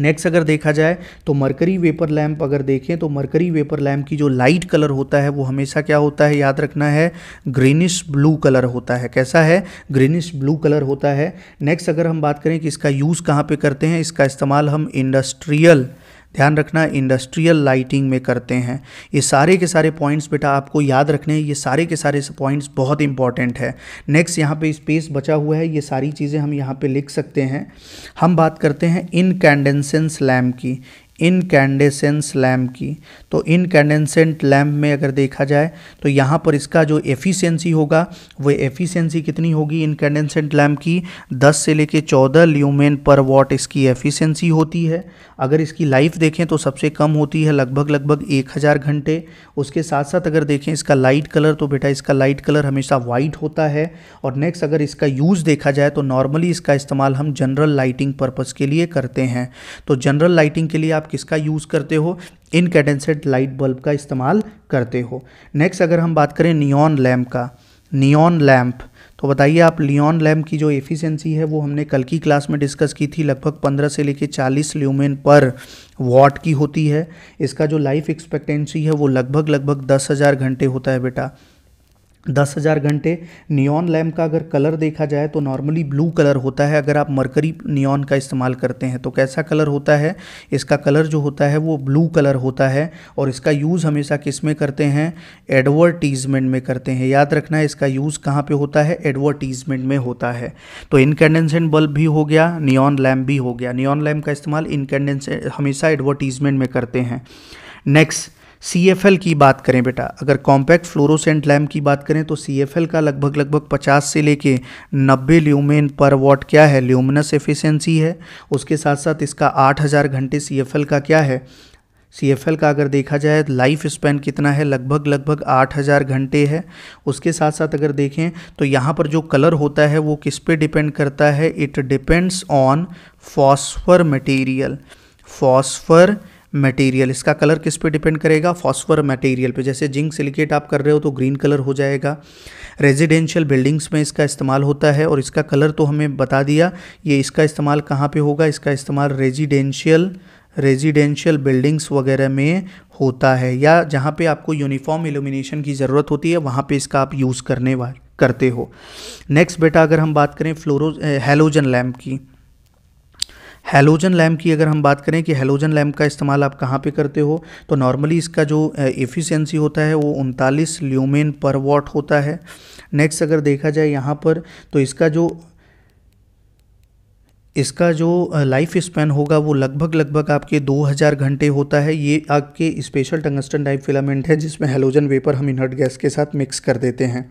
A: नेक्स्ट अगर देखा जाए तो मरकरी वेपर लैम्प अगर देखें तो मरकरी वेपर लैम्प की जो लाइट कलर होता है वो हमेशा क्या होता है याद रखना है ग्रीनिश ब्लू कलर होता है कैसा है ग्रीनिश ब्लू कलर होता है नेक्स्ट अगर हम बात करें कि इसका यूज़ कहाँ पे करते हैं इसका इस्तेमाल हम इंडस्ट्रियल ध्यान रखना इंडस्ट्रियल लाइटिंग में करते हैं ये सारे के सारे पॉइंट्स बेटा आपको याद रखने हैं ये सारे के सारे पॉइंट्स बहुत इंपॉर्टेंट है नेक्स्ट यहाँ पे स्पेस बचा हुआ है ये सारी चीज़ें हम यहाँ पे लिख सकते हैं हम बात करते हैं इनकैंडेसेंस लैम्प की इनकैंडेसेंस लैम्प की तो कैंडेंसेंट लैम्प में अगर देखा जाए तो यहाँ पर इसका जो एफिशिएंसी होगा वो एफिशिएंसी कितनी होगी इनकैंडेसेंट लैम्प की 10 से लेके 14 ल्यूमेन पर वॉट इसकी एफिशिएंसी होती है अगर इसकी लाइफ देखें तो सबसे कम होती है लगभग लगभग एक हज़ार घंटे उसके साथ साथ अगर देखें इसका लाइट कलर तो बेटा इसका लाइट कलर हमेशा वाइट होता है और नेक्स्ट अगर इसका यूज़ देखा जाए तो नॉर्मली इसका इस्तेमाल हम जनरल लाइटिंग पर्पज़ के लिए करते हैं तो जनरल लाइटिंग के लिए आप किसका यूज़ करते हो इनकेडेंसेड लाइट बल्ब का इस्तेमाल करते हो नेक्स्ट अगर हम बात करें नियॉन लैम्प का नियॉन लैम्प तो बताइए आप लियोन लैम्प की जो एफिशिएंसी है वो हमने कल की क्लास में डिस्कस की थी लगभग 15 से लेके 40 ल्यूमेन पर वॉट की होती है इसका जो लाइफ एक्सपेक्टेंसी है वो लगभग लगभग दस हज़ार घंटे होता है बेटा दस हज़ार घंटे नियॉन लैम्प का अगर कलर देखा जाए तो नॉर्मली ब्लू कलर होता है अगर आप मरकरी नियॉन का इस्तेमाल करते हैं तो कैसा कलर होता है इसका कलर जो होता है वो ब्लू कलर होता है और इसका यूज़ हमेशा किस में करते हैं एडवर्टीज़मेंट में करते हैं याद रखना है इसका यूज़ कहाँ पे होता है एडवर्टीज़मेंट में होता है तो इनकेंडेंसेंट बल्ब भी हो गया नियॉन लैम्प भी हो गया नियॉन लैम्प का इस्तेमाल इनकेंडेंसेंट हमेशा एडवर्टीज़मेंट में करते हैं नेक्स्ट सी एफ एल की बात करें बेटा अगर कॉम्पैक्ट फ्लोरोसेंट लैम्प की बात करें तो सी एफ एल का लगभग लगभग 50 से लेके 90 ल्यूमेन पर वॉट क्या है ल्यूमिनस एफिशिएंसी है उसके साथ साथ इसका 8000 घंटे सी एफ एल का क्या है सी एफ एल का अगर देखा जाए लाइफ स्पैन कितना है लगभग लगभग आठ हज़ार घंटे है उसके साथ साथ अगर देखें तो यहाँ पर जो कलर होता है वो किस पे डिपेंड करता है it depends on phosphor material phosphor material इसका कलर किस पे डिपेंड करेगा फॉस्फर मटेरियल पे जैसे जिंक सिलिकेट आप कर रहे हो तो ग्रीन कलर हो जाएगा रेजिडेंशियल बिल्डिंग्स में इसका इस्तेमाल होता है और इसका कलर तो हमें बता दिया ये इसका इस्तेमाल कहाँ पे होगा इसका इस्तेमाल रेजिडेंशियल रेजिडेंशियल बिल्डिंग्स वगैरह में होता है या जहाँ पर आपको यूनिफॉर्म एलुमिनेशन की ज़रूरत होती है वहाँ पर इसका आप यूज़ करने वाले करते हो नेक्स्ट बेटा अगर हम बात करें फ्लोरो हेलोजन लैम्प की हेलोजन लैम्प की अगर हम बात करें कि हेलोजन लैम्प का इस्तेमाल आप कहाँ पे करते हो तो नॉर्मली इसका जो एफिशिएंसी होता है वो उनतालीस ल्यूमेन पर वॉट होता है नेक्स्ट अगर देखा जाए यहाँ पर तो इसका जो इसका जो लाइफ स्पैन होगा वो लगभग लगभग आपके 2000 घंटे होता है ये आपके स्पेशल टंगस्टन टाइप फिलामेंट है जिसमें हेलोजन वेपर हम इनहर्ट गैस के साथ मिक्स कर देते हैं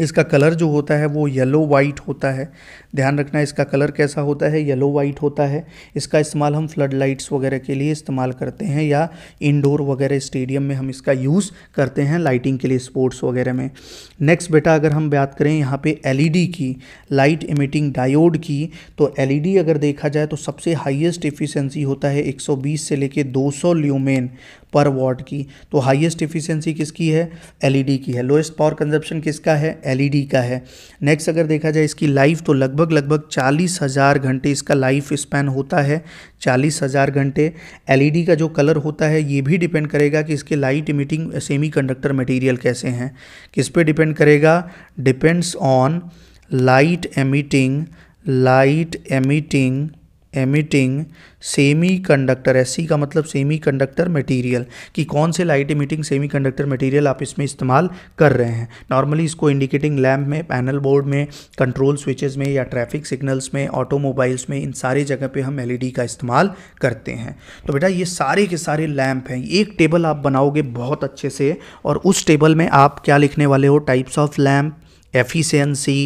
A: इसका कलर जो होता है वो येलो वाइट होता है ध्यान रखना इसका कलर कैसा होता है येलो वाइट होता है इसका इस्तेमाल हम फ्लड लाइट्स वगैरह के लिए इस्तेमाल करते हैं या इंडोर वगैरह स्टेडियम में हम इसका यूज़ करते हैं लाइटिंग के लिए स्पोर्ट्स वगैरह में नेक्स्ट बेटा अगर हम बात करें यहाँ पे एलईडी की लाइट इमिटिंग डायोड की तो एल अगर देखा जाए तो सबसे हाइएस्ट एफिशेंसी होता है एक से लेकर दो ल्यूमेन पर वॉट की तो हाईएस्ट इफिशियंसी किसकी है एलईडी e की है लोएस्ट पावर कंजप्शन किसका है एलईडी e का है नेक्स्ट अगर देखा जाए इसकी लाइफ तो लगभग लगभग चालीस हज़ार घंटे इसका लाइफ स्पैन होता है चालीस हज़ार घंटे एलईडी e का जो कलर होता है ये भी डिपेंड करेगा कि इसके light emitting semiconductor material कैसे हैं किस पर डिपेंड करेगा depends on light emitting light emitting emitting semiconductors का मतलब सेमी कंडक्टर मटीरियल कि कौन से light emitting semiconductor material आप इसमें इस्तेमाल कर रहे हैं नॉर्मली इसको इंडिकेटिंग लैम्प में पैनल बोर्ड में कंट्रोल स्विचेज में या ट्रैफिक सिग्नल्स में ऑटोमोबाइल्स में इन सारी जगह पे हम एल e का इस्तेमाल करते हैं तो बेटा ये सारे के सारे लैम्प हैं एक टेबल आप बनाओगे बहुत अच्छे से और उस टेबल में आप क्या लिखने वाले हो types of lamp efficiency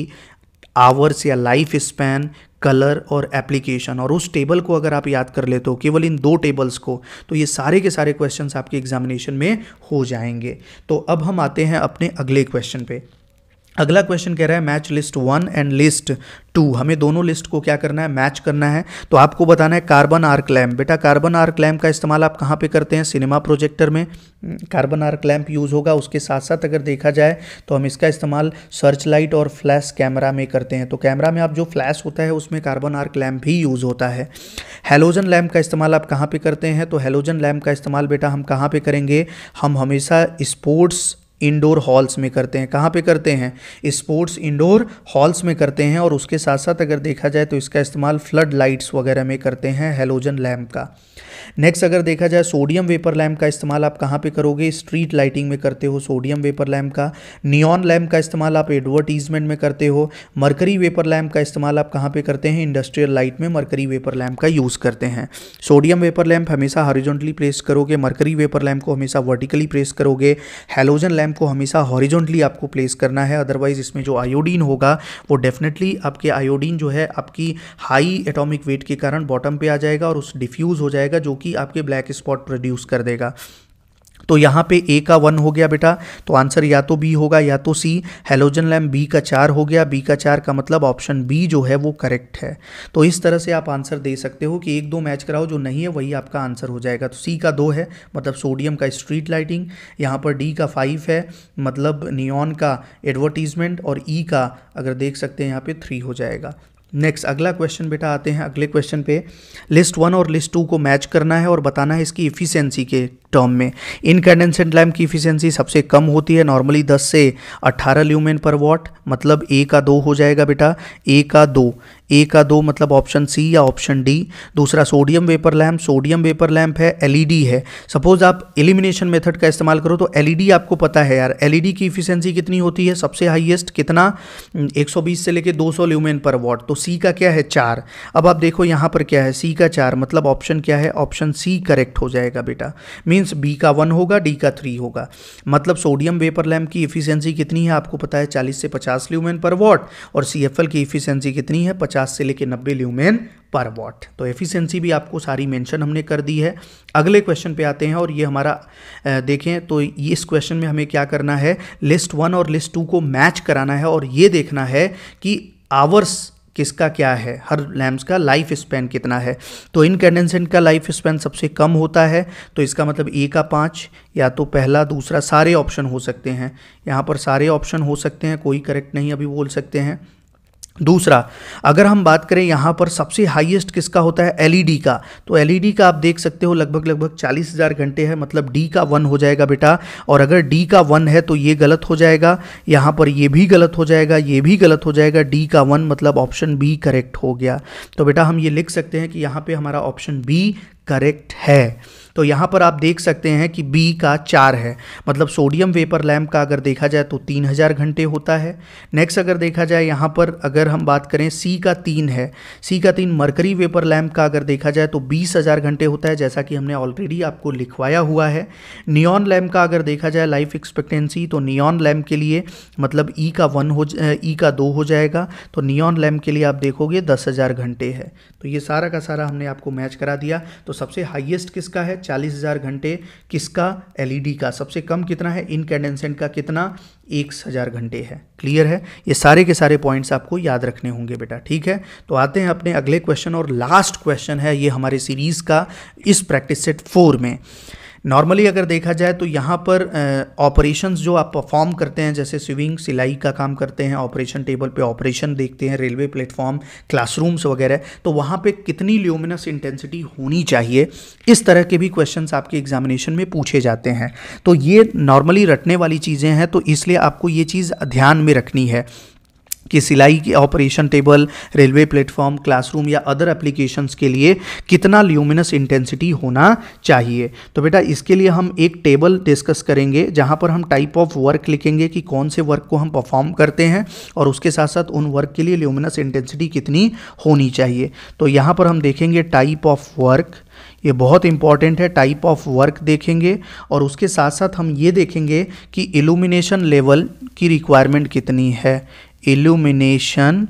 A: hours या लाइफ स्पैन कलर और एप्लीकेशन और उस टेबल को अगर आप याद कर लेते हो केवल इन दो टेबल्स को तो ये सारे के सारे क्वेश्चंस आपके एग्जामिनेशन में हो जाएंगे तो अब हम आते हैं अपने अगले क्वेश्चन पे अगला क्वेश्चन कह रहा है match list one and list two हमें दोनों लिस्ट को क्या करना है मैच करना है तो आपको बताना है कार्बन आर्क लैम्प बेटा कार्बन आर्क लैम्प का इस्तेमाल आप कहाँ पे करते हैं सिनेमा प्रोजेक्टर में कार्बन आर्क लैम्प यूज़ होगा उसके साथ साथ अगर देखा जाए तो हम इसका इस्तेमाल सर्च लाइट और फ्लैश कैमरा में करते हैं तो कैमरा में आप जो फ्लैश होता है उसमें कार्बन आर्क लैम्प भी यूज़ होता है हेलोजन लैम्प का इस्तेमाल आप कहाँ पर करते हैं तो हेलोजन लैम्प का इस्तेमाल बेटा हम कहाँ पर करेंगे हम हमेशा स्पोर्ट्स इंडोर हॉल्स में करते हैं कहाँ पे करते हैं स्पोर्ट्स इंडोर हॉल्स में करते हैं और उसके साथ साथ अगर देखा जाए तो इसका इस्तेमाल फ्लड लाइट्स वगैरह में करते हैं हेलोजन लैम्प का नेक्स्ट अगर देखा जाए सोडियम वेपर लैम्प का इस्तेमाल आप कहाँ पे करोगे स्ट्रीट लाइटिंग में करते हो सोडियम वेपर लैम्प का नियॉन लैम्प का इस्तेमाल आप एडवर्टीजमेंट में करते हो मरकरी वेपर लैम्प का इस्तेमाल आप कहाँ पे करते हैं इंडस्ट्रियल लाइट में मरकरी वेपर लैम्प का यूज़ करते हैं सोडियम वेपर लैम्प हमेशा हॉरिजोंटली प्रेस करोगे मरकरी वेपर लैम्प को हमेशा वर्टिकली प्रेस करोगे हेलोजन लैम्प लैम्प को हमेशा हॉरिजॉन्टली आपको प्लेस करना है अदरवाइज इसमें जो आयोडीन होगा वो डेफिनेटली आपके आयोडीन जो है आपकी हाई एटॉमिक वेट के कारण बॉटम पे आ जाएगा और उस डिफ्यूज़ हो जाएगा जो कि आपके ब्लैक स्पॉट प्रोड्यूस कर देगा तो यहाँ पे ए का वन हो गया बेटा तो आंसर या तो बी होगा या तो सी हेलोजन लैम्प बी का चार हो गया बी का चार का मतलब ऑप्शन बी जो है वो करेक्ट है तो इस तरह से आप आंसर दे सकते हो कि एक दो मैच कराओ जो नहीं है वही आपका आंसर हो जाएगा तो सी का दो है मतलब सोडियम का स्ट्रीट लाइटिंग यहाँ पर डी का फाइव है मतलब नियॉन का एडवर्टीजमेंट और ई e का अगर देख सकते हैं यहाँ पर थ्री हो जाएगा नेक्स्ट अगला क्वेश्चन बेटा आते हैं अगले क्वेश्चन पे लिस्ट वन और लिस्ट टू को मैच करना है और बताना है इसकी इफिशियंसी के टर्म में इनकंडेंसेंट लैम्प की इफिशियंसी सबसे कम होती है नॉर्मली 10 से 18 ल्यूमेन पर वॉट मतलब ए का दो हो जाएगा बेटा ए का दो ए का दो मतलब ऑप्शन सी या ऑप्शन डी दूसरा sodium vapour lamp sodium vapour lamp है एलईडी e है सपोज आप एलिमिनेशन मेथड का इस्तेमाल करो तो एलईडी e आपको पता है यार एलईडी e की इफिशियंसी कितनी होती है सबसे हाईएस्ट कितना 120 हम्म, से लेके 200 ल्यूमेन पर वॉट तो सी का क्या है चार अब आप देखो यहाँ पर क्या है सी का चार मतलब ऑप्शन क्या है ऑप्शन सी करेक्ट हो जाएगा बेटा मीन मीन्स बी का वन होगा डी का थ्री होगा मतलब सोडियम वेपर लैम्प की इफिशियंसी कितनी है आपको पता है चालीस से पचास ल्यूमेन पर वॉट और सी की इफिशियंसी कितनी है पचास से लेकर नब्बे ल्यूमेन पर वॉट तो एफिशिएंसी भी आपको सारी मेंशन हमने कर दी है अगले क्वेश्चन पे आते हैं और ये हमारा देखें तो इस क्वेश्चन में हमें क्या करना है लिस्ट वन और लिस्ट टू को मैच कराना है और ये देखना है कि आवर्स किसका क्या है हर लैम्प्स का लाइफ स्पेन कितना है तो इन इनकंडेंसेंट का लाइफ स्पैन सबसे कम होता है तो इसका मतलब ए का पाँच या तो पहला दूसरा सारे ऑप्शन हो सकते हैं यहाँ पर सारे ऑप्शन हो सकते हैं कोई करेक्ट नहीं अभी बोल सकते हैं दूसरा अगर हम बात करें यहाँ पर सबसे हाईएस्ट किसका होता है एलईडी e का तो एलईडी e का आप देख सकते हो लगभग लगभग चालीस हज़ार घंटे है मतलब डी का वन हो जाएगा बेटा और अगर डी का वन है तो ये गलत हो जाएगा यहाँ पर ये भी गलत हो जाएगा ये भी गलत हो जाएगा डी का वन मतलब ऑप्शन बी करेक्ट हो गया तो बेटा हम ये लिख सकते हैं कि यहाँ पर हमारा ऑप्शन बी करेक्ट है तो यहाँ पर आप देख सकते हैं कि बी का चार है मतलब सोडियम वेपर लैम्प का अगर देखा जाए तो तीन हज़ार घंटे होता है नेक्स्ट अगर देखा जाए यहाँ पर अगर हम बात करें सी का तीन है सी का तीन मरकरी वेपर लैम्प का अगर देखा जाए तो बीस हज़ार घंटे होता है जैसा कि हमने ऑलरेडी आपको लिखवाया हुआ है नियॉन लैम्प का अगर देखा जाए लाइफ एक्सपेक्टेंसी तो नियॉन लैम्प के लिए मतलब ई e का वन हो ई e का दो हो जाएगा तो नियॉन लैम्प के लिए आप देखोगे दस हज़ार घंटे है तो ये सारा का सारा हमने आपको मैच करा दिया तो सबसे हाइएस्ट किसका है चालीस हज़ार घंटे किसका एलईडी का सबसे कम कितना है इनकैंडेसेंट का कितना एक हज़ार घंटे है क्लियर है ये सारे के सारे पॉइंट्स आपको याद रखने होंगे बेटा ठीक है तो आते हैं अपने अगले क्वेश्चन और लास्ट क्वेश्चन है ये हमारे सीरीज़ का इस प्रैक्टिस सेट फोर में नॉर्मली अगर देखा जाए तो यहाँ पर ऑपरेशंस जो आप परफॉर्म करते हैं जैसे स्विविंग सिलाई का काम करते हैं ऑपरेशन टेबल पे ऑपरेशन देखते हैं रेलवे प्लेटफॉर्म क्लासरूम्स वगैरह तो वहाँ पे कितनी ल्यूमिनस इंटेंसिटी होनी चाहिए इस तरह के भी क्वेश्चंस आपके एग्जामिनेशन में पूछे जाते हैं तो ये नॉर्मली रटने वाली चीज़ें हैं तो इसलिए आपको ये चीज़ ध्यान में रखनी है कि सिलाई की operation table railway platform classroom या अदर एप्लीकेशंस के लिए कितना ल्यूमिनस इंटेंसिटी होना चाहिए तो बेटा इसके लिए हम एक टेबल डिस्कस करेंगे जहाँ पर हम टाइप ऑफ वर्क लिखेंगे कि कौन से वर्क को हम परफॉर्म करते हैं और उसके साथ साथ उन वर्क के लिए ल्यूमिनस इंटेंसिटी कितनी होनी चाहिए तो यहाँ पर हम देखेंगे टाइप ऑफ वर्क ये बहुत इंपॉर्टेंट है टाइप ऑफ वर्क देखेंगे और उसके साथ साथ हम ये देखेंगे कि इल्यूमिनेशन लेवल की रिक्वायरमेंट कितनी है इल्यूमिनेशन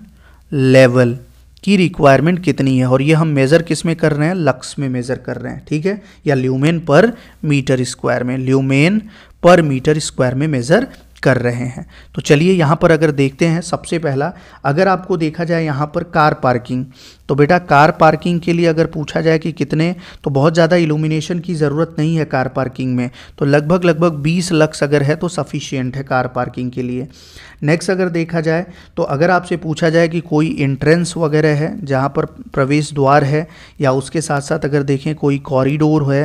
A: लेवल की रिक्वायरमेंट कितनी है और ये हम मेज़र किस में कर रहे हैं लक्स में मेज़र कर रहे हैं ठीक है या ल्यूमेन पर मीटर स्क्वायर में ल्यूमेन पर मीटर स्क्वायर में मेज़र कर रहे हैं तो चलिए यहाँ पर अगर देखते हैं सबसे पहला अगर आपको देखा जाए यहाँ पर कार पार्किंग तो बेटा कार पार्किंग के लिए अगर पूछा जाए कि कितने तो बहुत ज़्यादा इल्यूमिनेशन की ज़रूरत नहीं है कार पार्किंग में तो लगभग लगभग 20 लक्स अगर है तो सफिशियंट है कार पार्किंग के लिए नेक्स्ट अगर देखा जाए तो अगर आपसे पूछा जाए कि कोई एंट्रेंस वगैरह है जहाँ पर प्रवेश द्वार है या उसके साथ साथ अगर देखें कोई कॉरिडोर है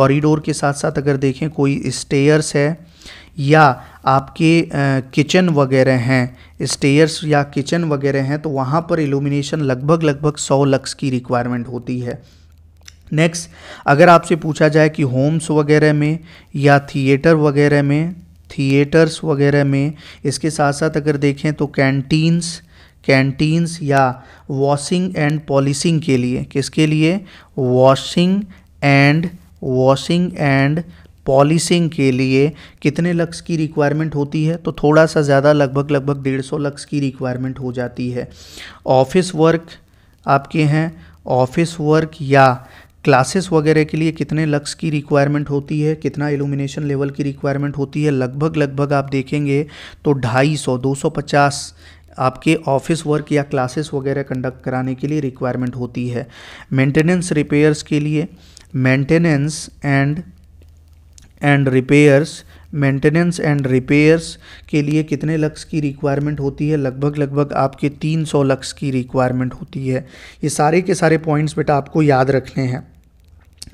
A: कॉरिडोर के साथ साथ अगर देखें कोई स्टेयर्स है या आपके किचन वगैरह हैं स्टेयर्स या किचन वगैरह हैं तो वहाँ पर इल्यूमिनेशन लगभग लगभग 100 लक्स की रिक्वायरमेंट होती है नेक्स्ट अगर आपसे पूछा जाए कि होम्स वगैरह में या थिएटर वगैरह में थिएटर्स वगैरह में इसके साथ साथ अगर देखें तो कैंटीन्स कैंटीन्स या वॉशिंग एंड पॉलिशिंग के लिए किसके लिए washing and washing and polishing के लिए कितने लक्स की रिक्वायरमेंट होती है तो थोड़ा सा ज़्यादा लगभग लगभग डेढ़ सौ लक्स की रिक्वायरमेंट हो जाती है ऑफिस वर्क आपके हैं ऑफिस वर्क या क्लासेस वगैरह के लिए कितने लक्स की रिक्वायरमेंट होती है कितना इल्यूमिनेशन लेवल की रिक्वायरमेंट होती है लगभग लगभग आप देखेंगे तो ढाई सौ दो सौ पचास आपके ऑफिस वर्क या क्लासेस वगैरह कंडक्ट कराने के लिए रिक्वायरमेंट होती है मेंटेनेंस रिपेयर्स के लिए maintenance and and repairs maintenance and repairs के लिए कितने लक्स की रिक्वायरमेंट होती है लगभग लगभग आपके 300 लक्स की रिक्वायरमेंट होती है ये सारे के सारे पॉइंट्स बेटा आपको याद रखने हैं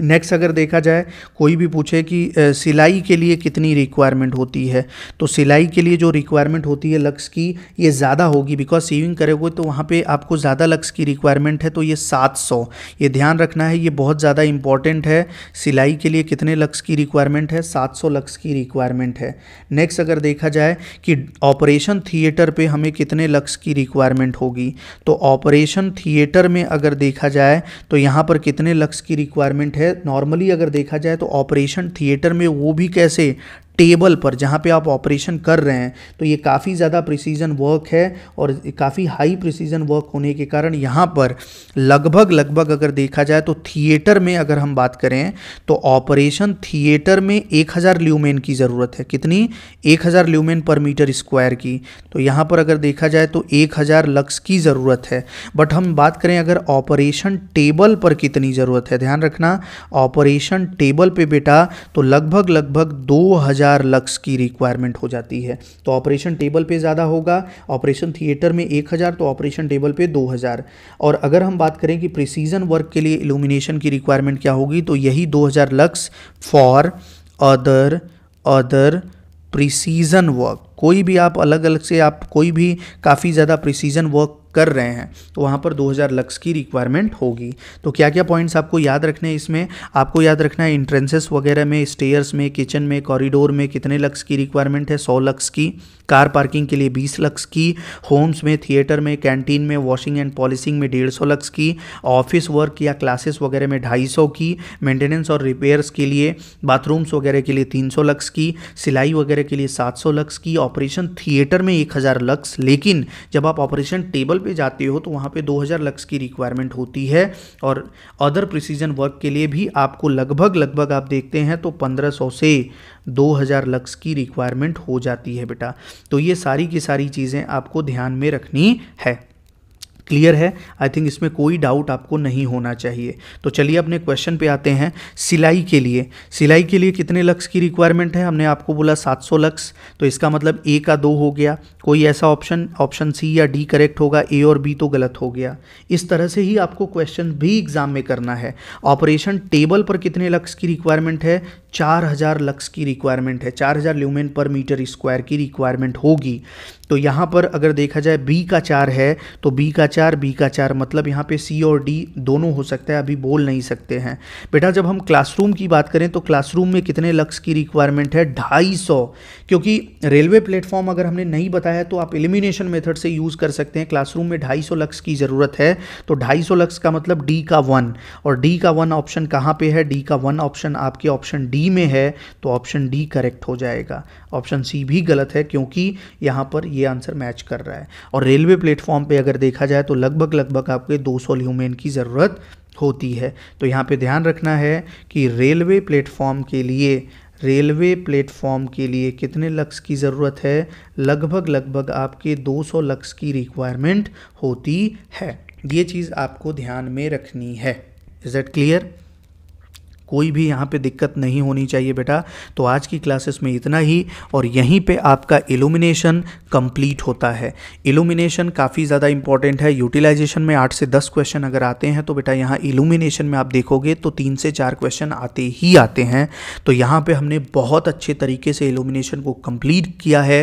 A: नेक्स्ट अगर देखा जाए कोई भी पूछे कि सिलाई के लिए कितनी रिक्वायरमेंट होती है तो सिलाई के लिए जो रिक्वायरमेंट होती है लक्स की ये ज़्यादा होगी बिकॉज सीविंग करोगे तो वहाँ पे आपको ज़्यादा लक्स की रिक्वायरमेंट है तो ये 700 ये ध्यान रखना है ये बहुत ज़्यादा इंपॉर्टेंट है सिलाई के लिए कितने लक्स की रिक्वायरमेंट है सात लक्स की रिक्वायरमेंट है नेक्स्ट अगर देखा जाए कि ऑपरेशन थिएटर पर हमें कितने लक्स की रिक्वायरमेंट होगी तो ऑपरेशन थिएटर में अगर देखा जाए तो यहाँ पर कितने लक्स की रिक्वायरमेंट है नॉर्मली अगर देखा जाए तो ऑपरेशन थिएटर में वो भी कैसे टेबल पर जहाँ पे आप ऑपरेशन कर रहे हैं तो ये काफ़ी ज़्यादा प्रिसीजन वर्क है और काफ़ी हाई प्रिसीजन वर्क होने के कारण यहाँ पर लगभग लगभग अगर देखा जाए तो थिएटर में अगर हम बात करें तो ऑपरेशन थिएटर में 1000 ल्यूमेन की ज़रूरत है कितनी 1000 ल्यूमेन पर मीटर स्क्वायर की तो यहाँ पर अगर देखा जाए तो एक लक्स की ज़रूरत है बट हम बात करें अगर ऑपरेशन टेबल पर कितनी ज़रूरत है ध्यान रखना ऑपरेशन टेबल पर बेटा तो लगभग लगभग दो हज़ार लक्स की रिक्वायरमेंट हो जाती है तो ऑपरेशन टेबल पे ज़्यादा होगा ऑपरेशन थिएटर में एक हज़ार तो ऑपरेशन टेबल पे दो हज़ार और अगर हम बात करें कि प्रिसीजन वर्क के लिए इल्यूमिनेशन की रिक्वायरमेंट क्या होगी तो यही दो हज़ार lux for other other precision work कोई भी आप अलग अलग से आप कोई भी काफ़ी ज़्यादा प्रिसीजन वर्क कर रहे हैं तो वहाँ पर 2000 लक्स की रिक्वायरमेंट होगी तो क्या क्या पॉइंट्स आपको याद रखने हैं इसमें आपको याद रखना है इंट्रेंसेस वगैरह में स्टेयर्स में किचन में कॉरिडोर में कितने लक्स की रिक्वायरमेंट है 100 लक्स की कार पार्किंग के लिए 20 लक्स की होम्स में थिएटर में कैंटीन में वॉशिंग एंड पॉलिसिंग में डेढ़ सौ लक्स की ऑफिस वर्क या क्लासेस वगैरह में ढाई सौ की मेंटेनेंस और रिपेयर्स के लिए बाथरूम्स वगैरह के लिए तीन सौ लक्स की सिलाई वगैरह के लिए सात सौ लक्स की ऑपरेशन थिएटर में एक हज़ार लक्स लेकिन जब आप ऑपरेशन टेबल पे जाते हो तो वहाँ पे दो हज़ार लक्स की रिक्वायरमेंट होती है और अदर प्रिसीजन वर्क के लिए भी आपको लगभग लगभग आप देखते हैं तो पंद्रह सौ से दो हज़ार लक्स की रिक्वायरमेंट हो जाती है बेटा तो ये सारी की सारी चीज़ें आपको ध्यान में रखनी है क्लियर है आई थिंक इसमें कोई डाउट आपको नहीं होना चाहिए तो चलिए अपने क्वेश्चन पे आते हैं सिलाई के लिए सिलाई के लिए कितने लक्स की रिक्वायरमेंट है हमने आपको बोला 700 लक्स तो इसका मतलब ए का दो हो गया कोई ऐसा ऑप्शन ऑप्शन सी या डी करेक्ट होगा ए और बी तो गलत हो गया इस तरह से ही आपको क्वेश्चन भी एग्जाम में करना है ऑपरेशन टेबल पर कितने लक्स की रिक्वायरमेंट है चार हज़ार लक्स की रिक्वायरमेंट है चार हज़ार ल्यूमेन पर मीटर स्क्वायर की रिक्वायरमेंट होगी तो यहाँ पर अगर देखा जाए बी का चार है तो बी का चार बी का चार मतलब यहाँ पे सी और डी दोनों हो सकता है अभी बोल नहीं सकते हैं बेटा जब हम क्लासरूम की बात करें तो क्लासरूम में कितने लक्स की रिक्वायरमेंट है ढाई सौ क्योंकि रेलवे प्लेटफॉर्म अगर हमने नहीं बताया तो आप एलिमिनेशन मेथड से यूज़ कर सकते हैं क्लासरूम में ढाई सौ लक्स की ज़रूरत है तो ढाई सौ लक्स का मतलब डी का वन और डी का वन ऑप्शन कहाँ पर है डी का वन ऑप्शन आपके ऑप्शन डी में है तो ऑप्शन डी करेक्ट हो जाएगा ऑप्शन सी भी गलत है क्योंकि यहाँ पर ये आंसर मैच कर रहा है और रेलवे प्लेटफॉर्म पर अगर देखा जाए है तो लगभग लगभग आपके 200 ल्यूमेन की ज़रूरत होती है तो यहाँ पे ध्यान रखना है कि रेलवे प्लेटफॉर्म के लिए रेलवे प्लेटफॉर्म के लिए कितने लक्स की ज़रूरत है लगभग लगभग आपके 200 लक्स की रिक्वायरमेंट होती है ये चीज़ आपको ध्यान में रखनी है इज़ दैट क्लियर कोई भी यहाँ पे दिक्कत नहीं होनी चाहिए बेटा तो आज की क्लासेस में इतना ही और यहीं पे आपका इल्यूमिनेशन कंप्लीट होता है इल्यूमिनेशन काफ़ी ज़्यादा इंपॉर्टेंट है यूटिलाइजेशन में आठ से दस क्वेश्चन अगर आते हैं तो बेटा यहाँ इल्यूमिनेशन में आप देखोगे तो तीन से चार क्वेश्चन आते ही आते हैं तो यहाँ पर हमने बहुत अच्छे तरीके से इल्यूमिनेशन को कम्प्लीट किया है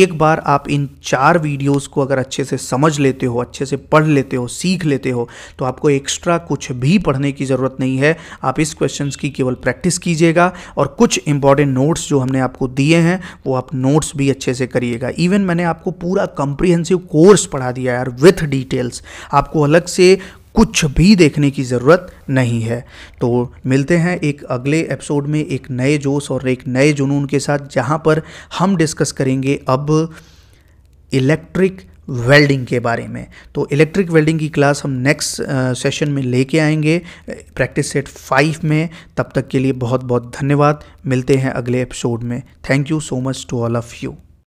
A: एक बार आप इन चार वीडियोस को अगर अच्छे से समझ लेते हो अच्छे से पढ़ लेते हो सीख लेते हो तो आपको एक्स्ट्रा कुछ भी पढ़ने की ज़रूरत नहीं है आप इस क्वेश्चन की केवल प्रैक्टिस कीजिएगा और कुछ इंपॉर्टेंट नोट्स जो हमने आपको दिए हैं वो आप नोट्स भी अच्छे से करिएगा इवन मैंने आपको पूरा कंप्रीहेंसिव कोर्स पढ़ा दिया है यार विथ डिटेल्स आपको अलग से कुछ भी देखने की ज़रूरत नहीं है तो मिलते हैं एक अगले एपिसोड में एक नए जोश और एक नए जुनून के साथ जहाँ पर हम डिस्कस करेंगे अब इलेक्ट्रिक वेल्डिंग के बारे में तो इलेक्ट्रिक वेल्डिंग की क्लास हम नेक्स्ट सेशन में लेके आएंगे प्रैक्टिस सेट फाइव में तब तक के लिए बहुत बहुत धन्यवाद मिलते हैं अगले एपिसोड में thank you so much to all of you